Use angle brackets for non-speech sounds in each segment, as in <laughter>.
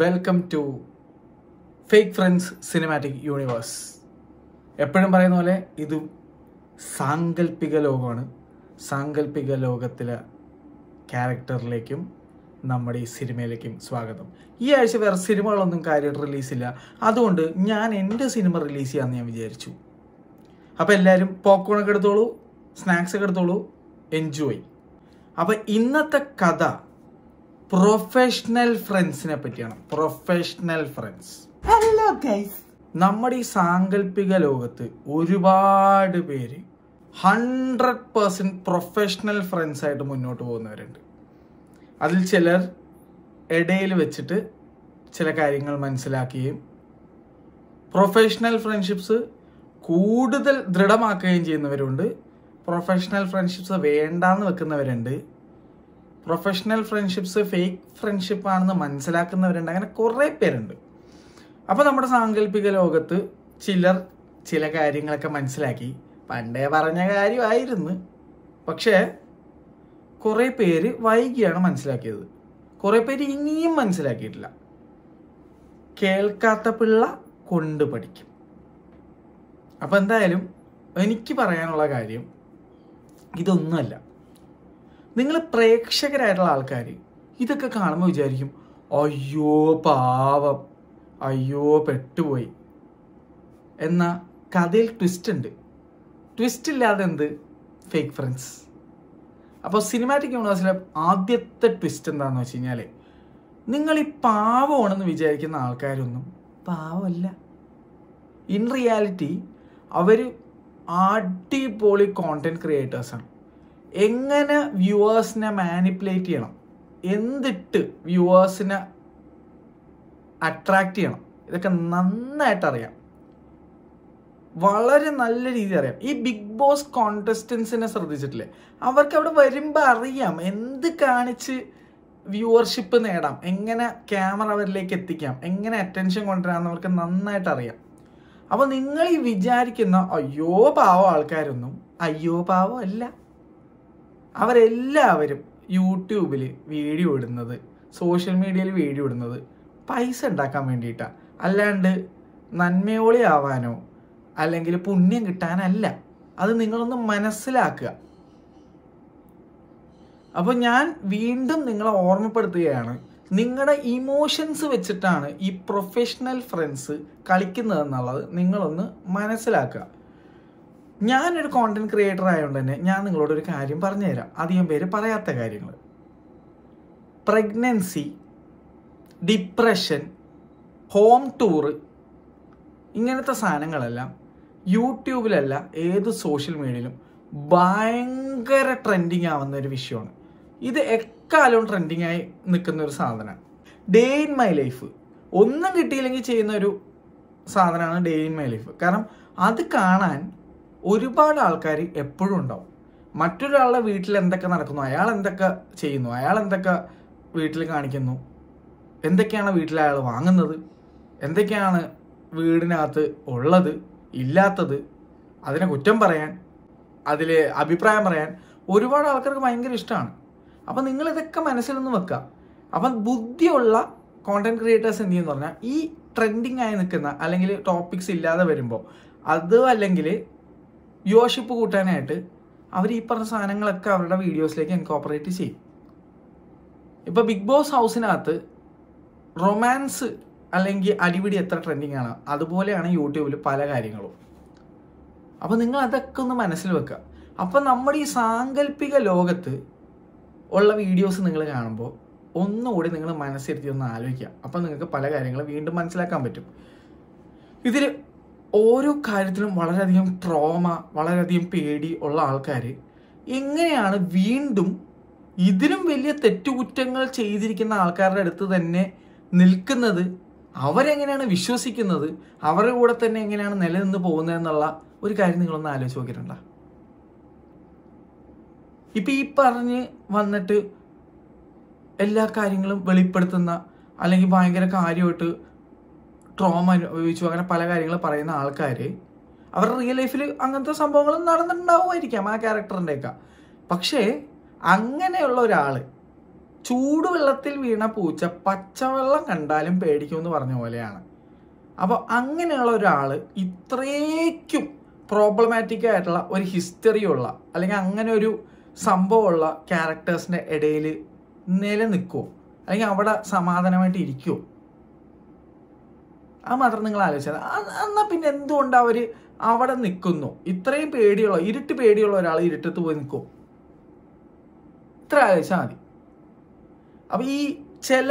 welcome to fake friends cinematic universe എപ്പോഴും പറയുന്ന പോലെ ഇത് സാങ്കല്പിക ലോകമാണ് സാങ്കല്പിക ലോകത്തിലെ ക്യാരക്ടറിലേക്കും നമ്മുടെ ഈ സിനിമയിലേക്കും സ്വാഗതം ഈ ആഴ്ച വേറെ സിനിമകളൊന്നും കാര്യം റിലീസില്ല അതുകൊണ്ട് ഞാൻ എൻ്റെ സിനിമ റിലീസ് ചെയ്യാമെന്ന് ഞാൻ വിചാരിച്ചു അപ്പോൾ എല്ലാവരും പോപ്കോണൊക്കെ എടുത്തോളൂ സ്നാക്സ് ഒക്കെ എടുത്തോളൂ എൻജോയ് അപ്പോൾ ഇന്നത്തെ കഥ പ്രൊഫഷണൽ ഫ്രണ്ട്സിനെ പറ്റിയാണ് പ്രൊഫഷണൽ ഫ്രണ്ട്സ് ഹലോ നമ്മുടെ ഈ സാങ്കല്പിക ലോകത്ത് ഒരുപാട് പേര് ഹൺഡ്രഡ് പേഴ്സൻറ്റ് പ്രൊഫഷണൽ ഫ്രണ്ട്സ് ആയിട്ട് മുന്നോട്ട് പോകുന്നവരുണ്ട് അതിൽ ചിലർ ഇടയിൽ വെച്ചിട്ട് ചില കാര്യങ്ങൾ മനസ്സിലാക്കുകയും പ്രൊഫഷണൽ ഫ്രണ്ട്ഷിപ്സ് കൂടുതൽ ദൃഢമാക്കുകയും ചെയ്യുന്നവരുണ്ട് പ്രൊഫഷണൽ ഫ്രണ്ട്ഷിപ്സ് വേണ്ടാന്ന് വെക്കുന്നവരുണ്ട് പ്രൊഫഷണൽ ഫ്രണ്ട്ഷിപ്സ് ഫേക്ക് ഫ്രണ്ട്ഷിപ്പ് ആണെന്ന് മനസ്സിലാക്കുന്നവരുണ്ട് അങ്ങനെ കുറേ പേരുണ്ട് അപ്പോൾ നമ്മുടെ സാങ്കല്പിക ലോകത്ത് ചിലർ ചില കാര്യങ്ങളൊക്കെ മനസ്സിലാക്കി പണ്ടേ പറഞ്ഞ കാര്യമായിരുന്നു പക്ഷേ കുറേ പേര് വൈകിയാണ് മനസ്സിലാക്കിയത് കുറേ പേര് ഇനിയും മനസ്സിലാക്കിയിട്ടില്ല കേൾക്കാത്ത പിള്ള കൊണ്ട് പഠിക്കും അപ്പോൾ എന്തായാലും എനിക്ക് പറയാനുള്ള കാര്യം ഇതൊന്നുമല്ല നിങ്ങൾ പ്രേക്ഷകരായിട്ടുള്ള ആൾക്കാർ ഇതൊക്കെ കാണുമ്പോൾ വിചാരിക്കും അയ്യോ പാവം അയ്യോ പെട്ടുപോയി എന്ന കഥയിൽ ട്വിസ്റ്റ് ഉണ്ട് ട്വിസ്റ്റ് ഇല്ലാതെ എന്ത് ഫേക്ക് ഫ്രണ്ട്സ് അപ്പോൾ സിനിമാറ്റിക് യൂണിവേഴ്സിലെ ആദ്യത്തെ ട്വിസ്റ്റ് എന്താണെന്ന് വെച്ച് കഴിഞ്ഞാൽ നിങ്ങൾ ഈ പാവമാണെന്ന് വിചാരിക്കുന്ന ആൾക്കാരൊന്നും പാവമല്ല ഇൻ റിയാലിറ്റി അവർ അടിപൊളി കോണ്ടന്റ് ക്രിയേറ്റേഴ്സാണ് എങ്ങനെ വ്യൂവേഴ്സിനെ മാനിപ്പുലേറ്റ് ചെയ്യണം എന്തിട്ട് വ്യൂവേഴ്സിനെ അട്രാക്റ്റ് ചെയ്യണം ഇതൊക്കെ നന്നായിട്ട് അറിയാം വളരെ നല്ല രീതി അറിയാം ഈ ബിഗ് ബോസ് കോണ്ടസ്റ്റൻസിനെ ശ്രദ്ധിച്ചിട്ടില്ലേ അവർക്ക് അവിടെ വരുമ്പോൾ അറിയാം എന്ത് കാണിച്ച് വ്യൂവർഷിപ്പ് നേടാം എങ്ങനെ ക്യാമറ അവരിലേക്ക് എത്തിക്കാം എങ്ങനെ അറ്റൻഷൻ കൊണ്ടുവരാം എന്നവർക്ക് നന്നായിട്ട് അറിയാം അപ്പോൾ നിങ്ങൾ ഈ വിചാരിക്കുന്ന അയ്യോ പാവം ആൾക്കാരൊന്നും അയ്യോ പാവം അല്ല അവരെല്ലാവരും യൂട്യൂബിൽ വീഡിയോ ഇടുന്നത് സോഷ്യൽ മീഡിയയിൽ വീഡിയോ ഇടുന്നത് പൈസ ഉണ്ടാക്കാൻ വേണ്ടിയിട്ടാണ് അല്ലാണ്ട് നന്മയോളി ആവാനോ അല്ലെങ്കിൽ പുണ്യം കിട്ടാനല്ല അത് നിങ്ങളൊന്ന് മനസ്സിലാക്കുക അപ്പോൾ ഞാൻ വീണ്ടും നിങ്ങളെ ഓർമ്മപ്പെടുത്തുകയാണ് നിങ്ങളുടെ ഇമോഷൻസ് വെച്ചിട്ടാണ് ഈ പ്രൊഫഷണൽ ഫ്രണ്ട്സ് കളിക്കുന്നതെന്നുള്ളത് നിങ്ങളൊന്ന് മനസ്സിലാക്കുക ഞാനൊരു കോണ്ടന്റ് ക്രിയേറ്റർ ആയതുകൊണ്ട് തന്നെ ഞാൻ നിങ്ങളോട് ഒരു കാര്യം പറഞ്ഞുതരാം അധികം പേര് പറയാത്ത കാര്യങ്ങൾ പ്രഗ്നൻസി ഡിപ്രഷൻ ഹോം ടൂറ് ഇങ്ങനത്തെ സാധനങ്ങളെല്ലാം യൂട്യൂബിലല്ല ഏത് സോഷ്യൽ മീഡിയയിലും ഭയങ്കര ട്രെൻഡിങ് ആവുന്ന ഒരു വിഷയമാണ് ഇത് എക്കാലവും ട്രെൻഡിങ് ആയി നിൽക്കുന്ന ഒരു സാധനമാണ് ഡേ ഇൻ മൈ ലൈഫ് ഒന്നും കിട്ടിയില്ലെങ്കിൽ ചെയ്യുന്ന ഒരു സാധനമാണ് ഡേ ഇൻ മൈ ലൈഫ് കാരണം അത് കാണാൻ ഒരുപാട് ആൾക്കാർ എപ്പോഴും ഉണ്ടാവും മറ്റൊരാളുടെ വീട്ടിൽ എന്തൊക്കെ നടക്കുന്നു അയാൾ എന്തൊക്കെ ചെയ്യുന്നു അയാൾ എന്തൊക്കെ വീട്ടിൽ കാണിക്കുന്നു എന്തൊക്കെയാണ് വീട്ടിൽ അയാൾ വാങ്ങുന്നത് എന്തൊക്കെയാണ് വീടിനകത്ത് ഉള്ളത് ഇല്ലാത്തത് അതിനെ കുറ്റം പറയാൻ അതിൽ അഭിപ്രായം പറയാൻ ഒരുപാട് ആൾക്കാർക്ക് ഭയങ്കര ഇഷ്ടമാണ് അപ്പം നിങ്ങൾ ഇതൊക്കെ നിന്ന് വെക്കുക അപ്പം ബുദ്ധിയുള്ള കോണ്ടന്റ് ക്രിയേറ്റേഴ്സ് എന്ത് ചെയ്യുന്നു പറഞ്ഞാൽ ഈ ട്രെൻഡിങ് ആയി നിൽക്കുന്ന അല്ലെങ്കിൽ ടോപ്പിക്സ് ഇല്ലാതെ വരുമ്പോൾ അതും അല്ലെങ്കിൽ വ്യൂവർഷിപ്പ് കൂട്ടാനായിട്ട് അവർ ഈ പറഞ്ഞ സാധനങ്ങളൊക്കെ അവരുടെ വീഡിയോസിലേക്ക് ഇൻകോപ്പറേറ്റ് ചെയ്യും ഇപ്പോൾ ബിഗ് ബോസ് ഹൗസിനകത്ത് റൊമാൻസ് അല്ലെങ്കിൽ അടിപിടി എത്ര ട്രെൻഡിങ് ആണ് അതുപോലെയാണ് യൂട്യൂബിൽ പല കാര്യങ്ങളും അപ്പോൾ നിങ്ങൾ അതൊക്കെ ഒന്ന് മനസ്സിൽ വെക്കുക അപ്പം നമ്മുടെ ഈ സാങ്കല്പിക ലോകത്ത് ഉള്ള വീഡിയോസ് നിങ്ങൾ കാണുമ്പോൾ ഒന്നുകൂടി നിങ്ങൾ മനസ്സിരുത്തി ഒന്ന് ആലോചിക്കുക അപ്പം നിങ്ങൾക്ക് പല കാര്യങ്ങളും വീണ്ടും മനസ്സിലാക്കാൻ പറ്റും ഇതിൽ ഓരോ കാര്യത്തിലും വളരെയധികം ട്രോമ വളരെയധികം പേടി ഉള്ള ആൾക്കാർ എങ്ങനെയാണ് വീണ്ടും ഇതിലും വലിയ തെറ്റുകുറ്റങ്ങൾ ചെയ്തിരിക്കുന്ന ആൾക്കാരുടെ അടുത്ത് തന്നെ നിൽക്കുന്നത് അവരെങ്ങനെയാണ് വിശ്വസിക്കുന്നത് അവരുടെ കൂടെ തന്നെ എങ്ങനെയാണ് നിലനിന്ന് എന്നുള്ള ഒരു കാര്യം നിങ്ങളൊന്ന് ആലോചിച്ച് നോക്കിയിട്ടുണ്ടോ ഇപ്പം ഈ പറഞ്ഞ് വന്നിട്ട് എല്ലാ കാര്യങ്ങളും വെളിപ്പെടുത്തുന്ന അല്ലെങ്കിൽ ഭയങ്കര കാര്യമായിട്ട് ട്രോമ അനുഭവിച്ചു അങ്ങനെ പല കാര്യങ്ങൾ പറയുന്ന ആൾക്കാർ അവർ റിയൽ ലൈഫിൽ അങ്ങനത്തെ സംഭവങ്ങൾ നടന്നിട്ടുണ്ടാവുമായിരിക്കാം ആ ക്യാരക്ടറിൻ്റെയൊക്കെ പക്ഷേ അങ്ങനെയുള്ള ഒരാൾ ചൂടുവെള്ളത്തിൽ വീണ പൂച്ച പച്ചവെള്ളം കണ്ടാലും പേടിക്കുമെന്ന് പറഞ്ഞ പോലെയാണ് അപ്പോൾ അങ്ങനെയുള്ള ഒരാൾ ഇത്രയ്ക്കും പ്രോബ്ലമാറ്റിക് ആയിട്ടുള്ള ഒരു ഹിസ്റ്ററി ഉള്ള അല്ലെങ്കിൽ അങ്ങനെ ഒരു സംഭവമുള്ള ക്യാരക്ടേഴ്സിൻ്റെ ഇടയിൽ നിലനിൽക്കുമോ അല്ലെങ്കിൽ അവിടെ സമാധാനമായിട്ട് ഇരിക്കുമോ ആ മാത്രം നിങ്ങൾ ആലോചിച്ചത് എന്നാൽ പിന്നെ എന്തുകൊണ്ട് അവർ അവിടെ നിൽക്കുന്നു ഇത്രയും പേടിയുള്ള ഇരുട്ട് പേടിയുള്ള ഒരാൾ ഇരുട്ടത്ത് പോയി നിൽക്കും ഇത്ര ആലോചിച്ചാൽ മതി അപ്പം ഈ ചില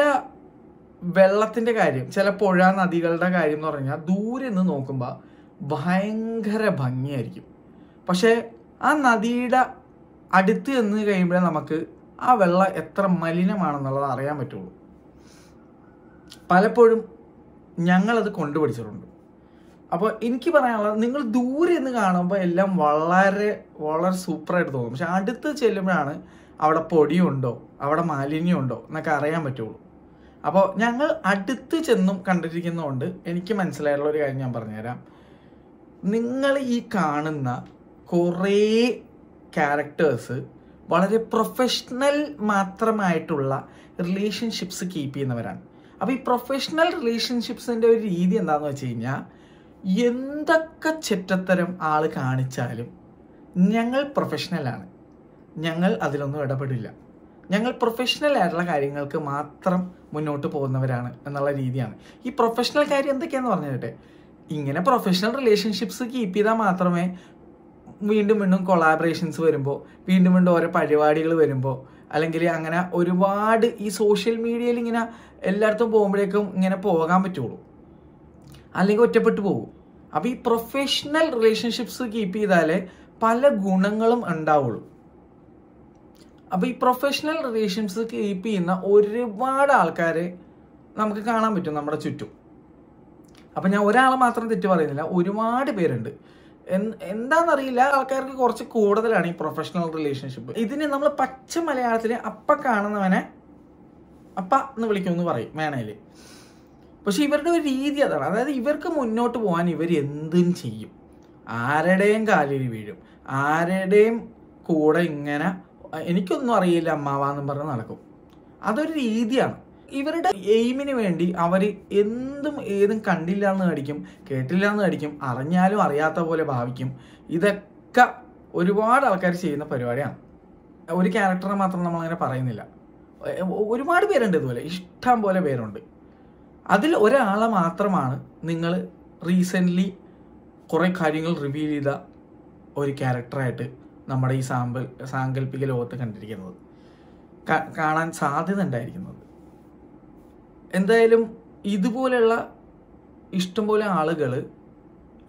വെള്ളത്തിൻ്റെ കാര്യം ചില പുഴ നദികളുടെ കാര്യം എന്ന് പറഞ്ഞാൽ ദൂരെ നിന്ന് നോക്കുമ്പോൾ ഭയങ്കര ഭംഗിയായിരിക്കും പക്ഷേ ആ നദിയുടെ അടുത്ത് ചെന്ന് കഴിയുമ്പോഴേ നമുക്ക് ആ വെള്ളം എത്ര മലിനമാണെന്നുള്ളത് അറിയാൻ പറ്റുള്ളൂ പലപ്പോഴും ഞങ്ങളത് കൊണ്ടുപിടിച്ചിട്ടുണ്ട് അപ്പോൾ എനിക്ക് പറയാനുള്ളത് നിങ്ങൾ ദൂരെ നിന്ന് കാണുമ്പോൾ എല്ലാം വളരെ വളരെ സൂപ്പറായിട്ട് തോന്നും പക്ഷെ അടുത്ത് ചെല്ലുമ്പോഴാണ് അവിടെ പൊടിയുണ്ടോ അവിടെ മാലിന്യമുണ്ടോ എന്നൊക്കെ അറിയാൻ പറ്റുള്ളൂ അപ്പോൾ ഞങ്ങൾ അടുത്ത് ചെന്നും കണ്ടിരിക്കുന്നതുകൊണ്ട് എനിക്ക് മനസ്സിലായിട്ടുള്ള ഒരു കാര്യം ഞാൻ പറഞ്ഞുതരാം നിങ്ങൾ ഈ കാണുന്ന കുറേ ക്യാരക്ടേഴ്സ് വളരെ പ്രൊഫഷണൽ മാത്രമായിട്ടുള്ള റിലേഷൻഷിപ്സ് കീപ്പ് ചെയ്യുന്നവരാണ് അപ്പോൾ ഈ പ്രൊഫഷണൽ റിലേഷൻഷിപ്സിൻ്റെ ഒരു രീതി എന്താണെന്ന് വെച്ച് കഴിഞ്ഞാൽ എന്തൊക്കെ ചെറ്റത്തരം ആൾ കാണിച്ചാലും ഞങ്ങൾ പ്രൊഫഷണലാണ് ഞങ്ങൾ അതിലൊന്നും ഇടപെടില്ല ഞങ്ങൾ പ്രൊഫഷണൽ ആയിട്ടുള്ള കാര്യങ്ങൾക്ക് മാത്രം മുന്നോട്ട് പോകുന്നവരാണ് എന്നുള്ള രീതിയാണ് ഈ പ്രൊഫഷണൽ കാര്യം എന്തൊക്കെയാണെന്ന് പറഞ്ഞിട്ട് ഇങ്ങനെ പ്രൊഫഷണൽ റിലേഷൻഷിപ്സ് കീപ്പ് ചെയ്താൽ മാത്രമേ വീണ്ടും വീണ്ടും കൊളാബറേഷൻസ് വരുമ്പോൾ വീണ്ടും വീണ്ടും ഓരോ പരിപാടികൾ വരുമ്പോൾ അല്ലെങ്കിൽ അങ്ങനെ ഒരുപാട് ഈ സോഷ്യൽ മീഡിയയിൽ ഇങ്ങനെ എല്ലായിടത്തും പോകുമ്പോഴേക്കും ഇങ്ങനെ പോകാൻ പറ്റുള്ളൂ അല്ലെങ്കിൽ ഒറ്റപ്പെട്ടു പോകും അപ്പോൾ ഈ പ്രൊഫഷണൽ റിലേഷൻഷിപ്സ് കീപ്പ് ചെയ്താലേ പല ഗുണങ്ങളും ഉണ്ടാവുള്ളൂ അപ്പോൾ ഈ പ്രൊഫഷണൽ റിലേഷൻസ് കീപ്പ് ചെയ്യുന്ന ഒരുപാട് ആൾക്കാരെ നമുക്ക് കാണാൻ പറ്റും നമ്മുടെ ചുറ്റും അപ്പം ഞാൻ ഒരാളെ മാത്രം തെറ്റ് പറയുന്നില്ല ഒരുപാട് പേരുണ്ട് എന്താണെന്നറിയില്ല ആൾക്കാർക്ക് കുറച്ച് കൂടുതലാണ് ഈ പ്രൊഫഷണൽ റിലേഷൻഷിപ്പ് ഇതിന് നമ്മൾ പച്ച മലയാളത്തിൽ അപ്പ കാണുന്നവനെ അപ്പ എന്ന് വിളിക്കുമെന്ന് പറയും വേണേൽ പക്ഷെ ഇവരുടെ ഒരു രീതി അതാണ് അതായത് ഇവർക്ക് മുന്നോട്ട് പോകാൻ ഇവർ എന്തും ചെയ്യും ആരുടെയും കാലിൽ വീഴും ആരുടെയും കൂടെ ഇങ്ങനെ എനിക്കൊന്നും അറിയില്ല അമ്മാവാന്നും പറഞ്ഞ് നടക്കും അതൊരു രീതിയാണ് ഇവരുടെ എയിമിന് വേണ്ടി അവർ എന്തും ഏതും കണ്ടില്ല എന്ന് കടിക്കും കേട്ടില്ല എന്ന് കടിക്കും അറിഞ്ഞാലും അറിയാത്ത പോലെ ഭാവിക്കും ഇതൊക്കെ ഒരുപാട് ആൾക്കാർ ചെയ്യുന്ന പരിപാടിയാണ് ഒരു ക്യാരക്ടറെ മാത്രം നമ്മളങ്ങനെ പറയുന്നില്ല ഒരുപാട് പേരുണ്ട് ഇതുപോലെ ഇഷ്ടം പോലെ പേരുണ്ട് അതിൽ ഒരാളെ മാത്രമാണ് നിങ്ങൾ റീസെൻ്റ്ലി കുറേ കാര്യങ്ങൾ റിവീൽ ചെയ്ത ഒരു ക്യാരക്ടറായിട്ട് നമ്മുടെ ഈ സാമ്പൽ സാങ്കല്പിക ലോകത്ത് കണ്ടിരിക്കുന്നത് കാണാൻ സാധ്യത ഉണ്ടായിരിക്കുന്നത് എന്തായാലും ഇതുപോലെയുള്ള ഇഷ്ടംപോലെ ആളുകൾ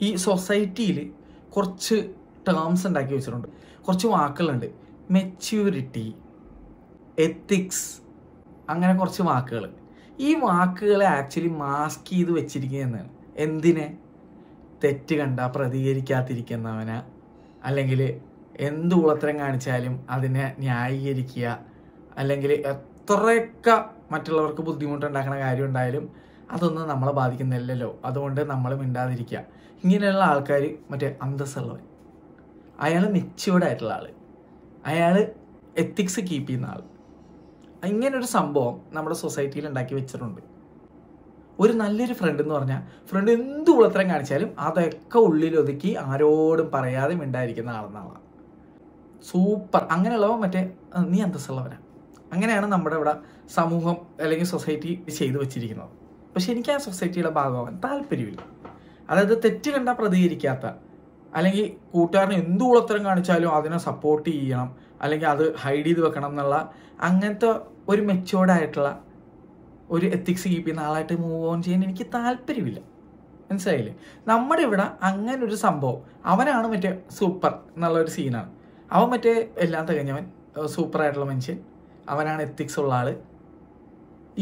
ഈ സൊസൈറ്റിയിൽ കുറച്ച് ടേംസ് ഉണ്ടാക്കി വെച്ചിട്ടുണ്ട് കുറച്ച് വാക്കുകളുണ്ട് മെച്യൂരിറ്റി എത്തിക്സ് അങ്ങനെ കുറച്ച് വാക്കുകൾ ഈ വാക്കുകളെ ആക്ച്വലി മാസ്ക് ചെയ്ത് വെച്ചിരിക്കുന്നതാണ് എന്തിനെ തെറ്റ് കണ്ട പ്രതികരിക്കാതിരിക്കുന്നവന് അല്ലെങ്കിൽ എന്ത് ഉളത്തരം കാണിച്ചാലും അതിനെ ന്യായീകരിക്കുക അല്ലെങ്കിൽ എത്രയൊക്കെ മറ്റുള്ളവർക്ക് ബുദ്ധിമുട്ടുണ്ടാക്കുന്ന കാര്യം ഉണ്ടായാലും അതൊന്നും നമ്മളെ ബാധിക്കുന്നില്ലല്ലോ അതുകൊണ്ട് നമ്മൾ മിണ്ടാതിരിക്കുക ഇങ്ങനെയുള്ള ആൾക്കാർ മറ്റേ അന്തസ്സുള്ളവൻ അയാൾ മെച്യൂർഡ് ആയിട്ടുള്ള ആൾ അയാൾ എത്തിക്സ് കീപ്പ് ചെയ്യുന്ന ആൾ ഇങ്ങനൊരു സംഭവം നമ്മുടെ സൊസൈറ്റിയിൽ ഉണ്ടാക്കി വെച്ചിട്ടുണ്ട് ഒരു നല്ലൊരു ഫ്രണ്ട് എന്ന് പറഞ്ഞാൽ ഫ്രണ്ട് എന്ത് ഉളത്തരം കാണിച്ചാലും അതൊക്കെ ഉള്ളിലൊതുക്കി ആരോടും പറയാതെ മിണ്ടായിരിക്കുന്ന ആളെന്നാളാണ് സൂപ്പർ അങ്ങനെയുള്ളവ മറ്റേ നീ അന്തസ്സുള്ളവനാണ് അങ്ങനെയാണ് നമ്മുടെ ഇവിടെ സമൂഹം അല്ലെങ്കിൽ സൊസൈറ്റി ചെയ്തു വെച്ചിരിക്കുന്നത് പക്ഷെ എനിക്ക് ആ സൊസൈറ്റിയുടെ ഭാഗമാവാൻ താല്പര്യമില്ല അതായത് തെറ്റ് കണ്ടാൽ പ്രതികരിക്കാത്ത അല്ലെങ്കിൽ കൂട്ടുകാരനെ എന്ത് ഉളത്തരം കാണിച്ചാലും അതിനെ സപ്പോർട്ട് ചെയ്യണം അല്ലെങ്കിൽ അത് ഹൈഡ് ചെയ്ത് വെക്കണം എന്നുള്ള അങ്ങനത്തെ ഒരു മെച്ചുവേർഡായിട്ടുള്ള ഒരു എത്തിക്സ് കീപ്പ് ചെയ്യുന്ന ആളായിട്ട് മൂവ് ഓൺ ചെയ്യാൻ എനിക്ക് താല്പര്യമില്ല മനസ്സിലായില്ലേ നമ്മുടെ ഇവിടെ അങ്ങനെ ഒരു സംഭവം അവനാണ് മറ്റേ സൂപ്പർ എന്നുള്ള ഒരു സീനാണ് അവൻ മറ്റേ എല്ലാം തികഞ്ഞവൻ സൂപ്പറായിട്ടുള്ള മനുഷ്യൻ അവനാണ് എത്തിക്സ് ഉള്ള ആള്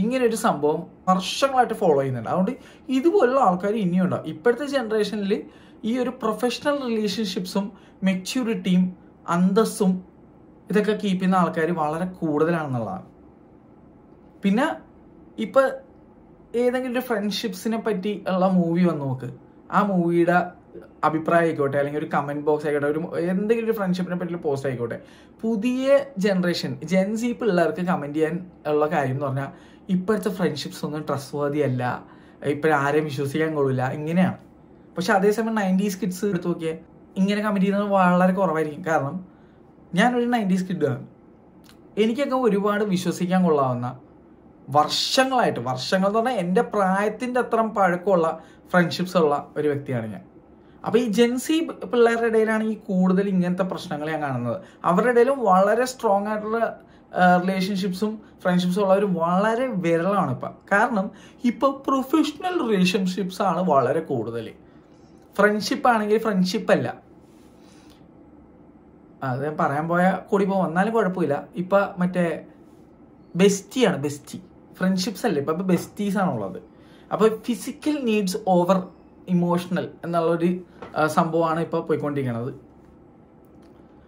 ഇങ്ങനെ ഒരു സംഭവം വർഷങ്ങളായിട്ട് ഫോളോ ചെയ്യുന്നുണ്ട് അതുകൊണ്ട് ഇതുപോലുള്ള ആൾക്കാർ ഇനിയും ഉണ്ടാവും ഇപ്പോഴത്തെ ജനറേഷനിൽ ഈ ഒരു പ്രൊഫഷണൽ റിലേഷൻഷിപ്സും മെച്യൂരിറ്റിയും അന്തസ്സും ഇതൊക്കെ കീപ്പ് ചെയ്യുന്ന ആൾക്കാർ വളരെ കൂടുതലാണെന്നുള്ളതാണ് പിന്നെ ഇപ്പം ഏതെങ്കിലും ഒരു ഫ്രണ്ട്ഷിപ്സിനെ പറ്റി ഉള്ള മൂവി വന്ന് നോക്ക് ആ മൂവിയുടെ അഭിപ്രായം ആയിക്കോട്ടെ അല്ലെങ്കിൽ ഒരു കമന്റ് ബോക്സ് ആയിക്കോട്ടെ ഒരു എന്തെങ്കിലും ഒരു ഫ്രണ്ട്ഷിപ്പിനെ പറ്റിയുള്ള പോസ്റ്റ് ആയിക്കോട്ടെ പുതിയ ജനറേഷൻ ജെൻസി പിള്ളേർക്ക് കമന്റ് ചെയ്യാൻ ഉള്ള കാര്യം എന്ന് പറഞ്ഞാൽ ഇപ്പോഴത്തെ ഫ്രണ്ട്ഷിപ്സ് ഒന്നും ട്രസ്റ്റ് അല്ല ഇപ്പം ആരെയും വിശ്വസിക്കാൻ കൊള്ളില്ല ഇങ്ങനെയാണ് പക്ഷെ അതേസമയം നയൻറ്റീസ് കിഡ്സ് എടുത്ത് നോക്കിയാൽ ഇങ്ങനെ കമന്റ് ചെയ്യുന്നത് വളരെ കുറവായിരിക്കും കാരണം ഞാനൊരു നയൻറ്റീസ് കിഡാണ് എനിക്കൊക്കെ ഒരുപാട് വിശ്വസിക്കാൻ കൊള്ളാവുന്ന വർഷങ്ങളായിട്ട് വർഷങ്ങൾ എന്ന് പറഞ്ഞാൽ എൻ്റെ പ്രായത്തിൻ്റെ അത്രയും പഴക്കമുള്ള ഫ്രണ്ട്ഷിപ്സ് ഉള്ള ഒരു വ്യക്തിയാണ് ഞാൻ അപ്പോൾ ഈ ജെൻസി പിള്ളേരുടെ ഇടയിലാണ് ഈ കൂടുതൽ ഇങ്ങനത്തെ പ്രശ്നങ്ങൾ ഞാൻ കാണുന്നത് അവരുടെ ഇടയിലും വളരെ സ്ട്രോങ് ആയിട്ടുള്ള റിലേഷൻഷിപ്സും ഫ്രണ്ട്ഷിപ്സും ഉള്ളവർ വളരെ വിരളാണ് ഇപ്പം കാരണം ഇപ്പൊ പ്രൊഫഷണൽ റിലേഷൻഷിപ്സ് ആണ് വളരെ കൂടുതൽ ഫ്രണ്ട്ഷിപ്പ് ആണെങ്കിൽ ഫ്രണ്ട്ഷിപ്പ് അല്ല അത് പറയാൻ പോയ കൂടി പോകും എന്നാലും കുഴപ്പമില്ല ഇപ്പം മറ്റേ ബെസ്റ്റിയാണ് ബെസ്റ്റി ഫ്രണ്ട്ഷിപ്സ് അല്ല ഇപ്പൊ ബെസ്റ്റീസ് ആണുള്ളത് അപ്പോൾ ഫിസിക്കൽ നീഡ്സ് ഓവർ ഇമോഷണൽ എന്നുള്ളൊരു സംഭവമാണ് ഇപ്പോൾ പോയിക്കൊണ്ടിരിക്കുന്നത്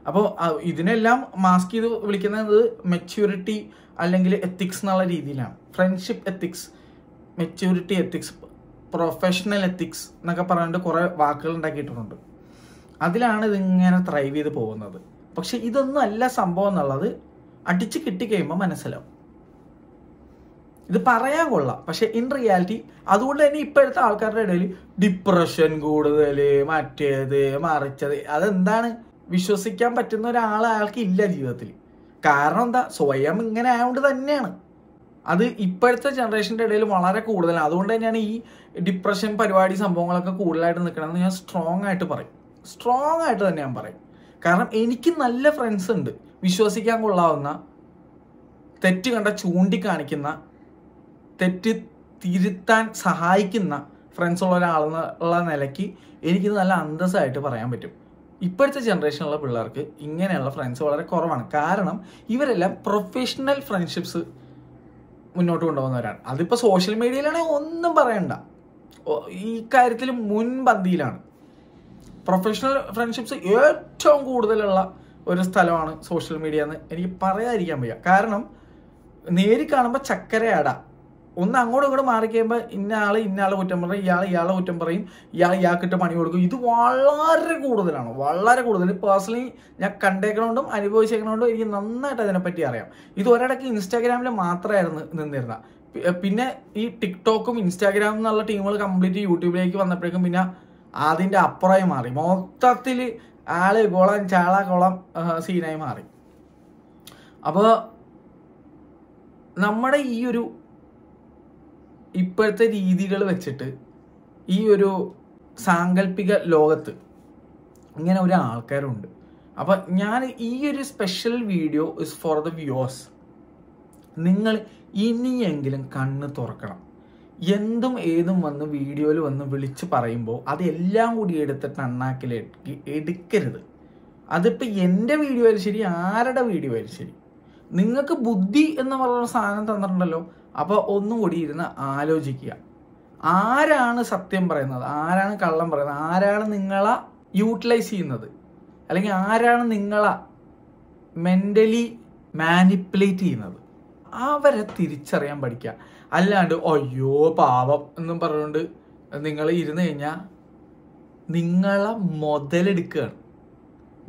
അപ്പോൾ ഇതിനെല്ലാം മാസ്ക് ചെയ്ത് വിളിക്കുന്നത് മെച്യൂരിറ്റി അല്ലെങ്കിൽ എത്തിക്സ് എന്നുള്ള രീതിയിലാണ് friendship ethics maturity ethics professional ethics എന്നൊക്കെ പറഞ്ഞിട്ട് കുറേ വാക്കുകൾ ഉണ്ടാക്കിയിട്ടുണ്ട് അതിലാണ് ഇതിങ്ങനെ ത്രൈവ് ചെയ്ത് പോകുന്നത് പക്ഷെ ഇതൊന്നും അല്ല സംഭവം എന്നുള്ളത് അടിച്ച് കിട്ടിക്കഴിയുമ്പോൾ മനസ്സിലാവും ഇത് പറയാൻ കൊള്ളാം പക്ഷെ ഇൻ റിയാലിറ്റി അതുകൊണ്ട് തന്നെ ഇപ്പോഴത്തെ ആൾക്കാരുടെ ഇടയിൽ ഡിപ്രഷൻ കൂടുതൽ മറ്റേത് മറിച്ചത് അതെന്താണ് വിശ്വസിക്കാൻ പറ്റുന്ന ഒരാൾ അയാൾക്ക് ഇല്ല ജീവിതത്തിൽ കാരണം എന്താ സ്വയം ഇങ്ങനെ ആയതുകൊണ്ട് തന്നെയാണ് അത് ഇപ്പോഴത്തെ ജനറേഷൻ്റെ ഇടയിൽ വളരെ കൂടുതലാണ് അതുകൊണ്ട് തന്നെയാണ് ഈ ഡിപ്രഷൻ പരിപാടി സംഭവങ്ങളൊക്കെ കൂടുതലായിട്ട് നിൽക്കണമെന്ന് ഞാൻ സ്ട്രോങ് ആയിട്ട് പറയും സ്ട്രോങ് ആയിട്ട് തന്നെ ഞാൻ പറയും കാരണം എനിക്ക് നല്ല ഫ്രണ്ട്സ് ഉണ്ട് വിശ്വസിക്കാൻ കൊള്ളാവുന്ന തെറ്റ് കണ്ട ചൂണ്ടിക്കാണിക്കുന്ന തെറ്റ് തിരുത്താൻ സഹായിക്കുന്ന ഫ്രണ്ട്സ് ഉള്ള ഒരാളെന്ന് ഉള്ള നിലയ്ക്ക് എനിക്കിത് നല്ല അന്തസ്സായിട്ട് പറയാൻ പറ്റും ഇപ്പോഴത്തെ ജനറേഷനിലുള്ള പിള്ളേർക്ക് ഇങ്ങനെയുള്ള ഫ്രണ്ട്സ് വളരെ കുറവാണ് കാരണം ഇവരെല്ലാം പ്രൊഫഷണൽ ഫ്രണ്ട്ഷിപ്സ് മുന്നോട്ട് കൊണ്ടുപോകുന്നവരാണ് അതിപ്പോൾ സോഷ്യൽ മീഡിയയിലാണെങ്കിൽ ഒന്നും പറയണ്ട ഈ കാര്യത്തിൽ മുൻപന്തിയിലാണ് പ്രൊഫഷണൽ ഫ്രണ്ട്ഷിപ്സ് ഏറ്റവും കൂടുതലുള്ള ഒരു സ്ഥലമാണ് സോഷ്യൽ മീഡിയ എന്ന് എനിക്ക് പറയാതിരിക്കാൻ വയ്യ കാരണം നേരി കാണുമ്പോൾ ചക്കരയാടാം ഒന്ന് അങ്ങോട്ടും ഇങ്ങോട്ട് മാറിക്കഴിയുമ്പോൾ ഇന്ന ആൾ ഇന്ന ആളെ കുറ്റം പറയും ഇയാൾ ഇയാളെ കുറ്റം പറയും ഇയാൾ ഇയാൾക്കിട്ട് പണി കൊടുക്കും ഇത് വളരെ കൂടുതലാണ് വളരെ കൂടുതൽ പേഴ്സണലി ഞാൻ കണ്ടേക്കണോണ്ടും അനുഭവിച്ചേക്കണോണ്ടും എനിക്ക് നന്നായിട്ട് അതിനെപ്പറ്റി അറിയാം ഇത് ഒരിടയ്ക്ക് ഇൻസ്റ്റാഗ്രാമിൽ മാത്രമായിരുന്നു നിന്നിരുന്ന പിന്നെ ഈ ടിക്ടോക്കും ഇൻസ്റ്റാഗ്രാം എന്നുള്ള ടീമുകൾ കംപ്ലീറ്റ് യൂട്യൂബിലേക്ക് വന്നപ്പോഴേക്കും പിന്നെ അതിൻ്റെ അപ്പുറമായി മാറി മൊത്തത്തിൽ ആള് കൊളം ചാള കൊളം സീനായി മാറി അപ്പോൾ നമ്മുടെ ഈ ഒരു ഇപ്പോഴത്തെ രീതികൾ വെച്ചിട്ട് ഈ ഒരു സാങ്കല്പിക ലോകത്ത് ഇങ്ങനെ ഒരു ആൾക്കാരുണ്ട് അപ്പൊ ഞാൻ ഈ ഒരു special video is for the views നിങ്ങൾ ഇനിയെങ്കിലും കണ്ണ് തുറക്കണം എന്തും ഏതും വന്ന് വീഡിയോയിൽ വന്ന് വിളിച്ച് പറയുമ്പോൾ അതെല്ലാം കൂടി എടുത്തിട്ട് അണ്ണാക്കിലേക്ക് എടുക്കരുത് അതിപ്പോൾ എൻ്റെ വീഡിയോ ആയാലും ശരി ആരുടെ വീഡിയോ ആയാലും ശരി നിങ്ങൾക്ക് ബുദ്ധി എന്ന് പറയുന്ന സാധനം തന്നിട്ടുണ്ടല്ലോ അപ്പോൾ ഒന്നും കൂടി ഇരുന്ന് ആലോചിക്കുക ആരാണ് സത്യം പറയുന്നത് ആരാണ് കള്ളം പറയുന്നത് ആരാണ് നിങ്ങളെ യൂട്ടിലൈസ് ചെയ്യുന്നത് അല്ലെങ്കിൽ ആരാണ് നിങ്ങളെ മെന്റലി മാനിപ്പുലേറ്റ് ചെയ്യുന്നത് അവരെ തിരിച്ചറിയാൻ പഠിക്കുക അല്ലാണ്ട് അയ്യോ പാവം എന്നും പറഞ്ഞുകൊണ്ട് നിങ്ങൾ ഇരുന്ന് കഴിഞ്ഞാൽ നിങ്ങളെ മുതലെടുക്കുകയാണ്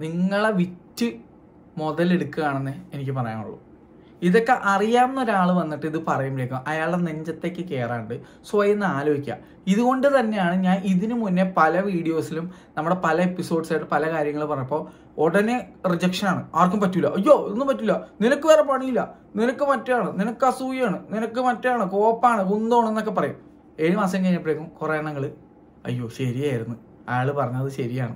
നിങ്ങളെ വിറ്റ് മുതലെടുക്കുകയാണെന്ന് എനിക്ക് പറയാനുള്ളൂ ഇതൊക്കെ അറിയാവുന്ന ഒരാൾ വന്നിട്ട് ഇത് പറയുമ്പോഴേക്കും അയാളുടെ നെഞ്ചത്തേക്ക് കയറാണ്ട് സ്വയം ഒന്ന് ആലോചിക്കുക ഇതുകൊണ്ട് തന്നെയാണ് ഞാൻ ഇതിനു മുന്നേ പല വീഡിയോസിലും നമ്മുടെ പല എപ്പിസോഡ്സായിട്ട് പല കാര്യങ്ങൾ പറഞ്ഞപ്പോൾ ഉടനെ റിജക്ഷനാണ് ആർക്കും പറ്റൂല അയ്യോ ഒന്നും പറ്റില്ല നിനക്ക് വേറെ പണിയില്ല നിനക്ക് മറ്റാണ് നിനക്ക് അസൂയാണ് നിനക്ക് മറ്റാണ് കോപ്പാണ് കുന്തോണം എന്നൊക്കെ പറയും ഏഴ് മാസം കഴിഞ്ഞപ്പോഴേക്കും കുറേ എണ്ണങ്ങൾ അയ്യോ ശരിയായിരുന്നു അയാൾ പറഞ്ഞത് ശരിയാണ്